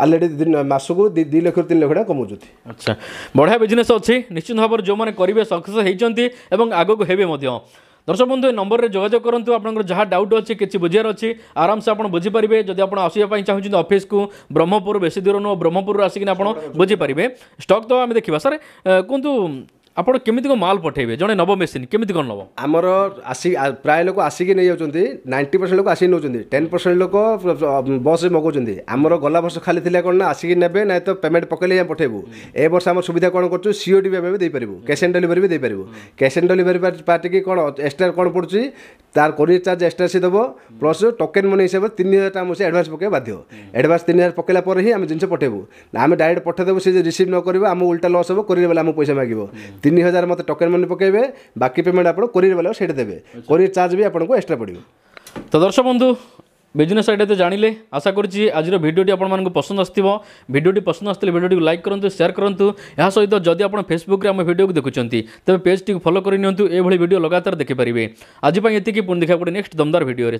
ଅଲରେଡ଼ି ମାସକୁ ଦୁଇ ଦୁଇ ଲକ୍ଷରୁ ତିନି ଲକ୍ଷ ଟଙ୍କା କମାଉଛନ୍ତି ଆଚ୍ଛା ବଢ଼ିଆ ବିଜନେସ୍ ଅଛି ନିଶ୍ଚିତ ଭାବରେ ଯେଉଁମାନେ କରିବେ ସକ୍ସେସ୍ ହେଇଛନ୍ତି ଏବଂ ଆଗକୁ ହେବେ ମଧ୍ୟ ଦର୍ଶକ ବନ୍ଧୁ ଏ ନମ୍ବରରେ ଯୋଗାଯୋଗ କରନ୍ତୁ ଆପଣଙ୍କର ଯାହା ଡାଉଟ୍ ଅଛି କିଛି ବୁଝିବାର ଅଛି ଆରାମସେ ଆପଣ ବୁଝିପାରିବେ ଯଦି ଆପଣ ଆସିବା ପାଇଁ ଚାହୁଁଛନ୍ତି ଅଫିସ୍କୁ ବ୍ରହ୍ମପୁର ବେଶୀ ଦୂର ନୁହଁ ବ୍ରହ୍ମପୁରରୁ ଆସିକିନା ଆପଣ ବୁଝିପାରିବେ ଷ୍ଟକ୍ ତ ଆମେ ଦେଖିବା ସାର୍ କୁହନ୍ତୁ ଆପଣ କେମିତି କ'ଣ ମାଲ୍ ପଠାଇବେ ଜଣେ ନବ ମେସିନ୍ କେମିତି କ'ଣ ନେବ ଆମର ଆସି ପ୍ରାୟ ଲୋକ ଆସିକି ନେଇଯାଉଛନ୍ତି ନାଇଣ୍ଟି ପରସେଣ୍ଟ ଲୋକ ଆସିକି ନେଉଛନ୍ତି ଟେନ୍ ପରସେଣ୍ଟ ଲୋକ ବସ୍ରେ ମଗାଉଛନ୍ତି ଆମର ଗଲା ବର୍ଷ ଖାଲି ଥିଲା କ'ଣ ନା ଆସିକି ନେବେ ନାଇଁ ତ ପେମେଣ୍ଟ ପକେଇଲେ ଆମେ ପଠେଇବୁ ଏ ବର୍ଷ ଆମର ସୁବିଧା କ'ଣ କରୁଛୁ ସିଓ ବି ଆମେ ଦେଇପାରିବୁ କ୍ୟାସ୍ ଅନ୍ ଡେଲିଭରି ବି ଦେଇପାରିବୁ କ୍ୟାସ୍ ଅନ୍ ଡେଲିଭରି ପାର୍ଟିକି କ'ଣ ଏକ୍ସଟ୍ରା କ'ଣ ପଡ଼ୁଛି ତାର କୋରିୟର ଚାର୍ଜ ଏକ୍ସଟ୍ରା ସେ ଦେବ ପ୍ଲସ୍ ଟୋକେନ୍ ମନି ହିସାବରେ ତିନି ହଜାର ଟଙ୍କା ସେ ଆଡ଼ଭାନ୍ସ ପକେଇବା ବାଧ୍ୟ ଆଡ଼ଭାନ୍ସ ତିନି ହଜାର ପକେଇଲା ପରେ ହିଁ ଆମେ ଜିନିଷ ପଠାଇବୁ ଆମେ ଡାଇରେକ୍ଟ ପଠେଇଦେବୁ ସେ ରିସିଭ୍ ନ କରିବ ଆମ ଉଲ୍ଟା ଲସ୍ ହେବ କୋରିୟର ବାଲା ଆମକୁ ପଇସା ମାଗିବ ତିନି ହଜାର ମୋତେ ଟୋକେନ୍ ମନି ପକାଇବେ ବାକି ପେମେଣ୍ଟ ଆପଣ କୋରିୟର ବାଲା ସେଇଟା ଦେବେ କୋରିୟର ଚାର୍ଜ ବି ଆପଣଙ୍କୁ ଏକ୍ସଟ୍ରା ପଡ଼ିବ ତ ଦର୍ଶକ ବନ୍ଧୁ ବିଜନେସ୍ ଆଇଡ଼ିଆ ତ ଜାଣିଲେ ଆଶା କରୁଛି ଆଜିର ଭିଡ଼ିଓଟି ଆପଣମାନଙ୍କୁ ପସନ୍ଦ ଆସିଥିବ ଭିଡ଼ିଓଟି ପସନ୍ଦ ଆସିଥିଲେ ଭିଡ଼ିଓଟିକୁ ଲାଇକ୍ କରନ୍ତୁ ସେୟାର କରନ୍ତୁ ଏହା ସହିତ ଯଦି ଆପଣ ଫେସବୁକ୍ରେ ଆମ ଭିଡ଼ିଓକୁ ଦେଖୁଛନ୍ତି ତେବେ ପେଜ୍ଟିକୁ ଫଲୋ କରିନିଅନ୍ତୁ ଏଭଳି ଭିଡ଼ିଓ ଲଗାତାର ଦେଖିପାରିବେ ଆଜି ପାଇଁ ଏତିକି ପୁଣି ଦେଖିବାକୁ ପଡ଼େ ନେକ୍ସଟ ଦମଦାର ଭିଡ଼ିଓରେ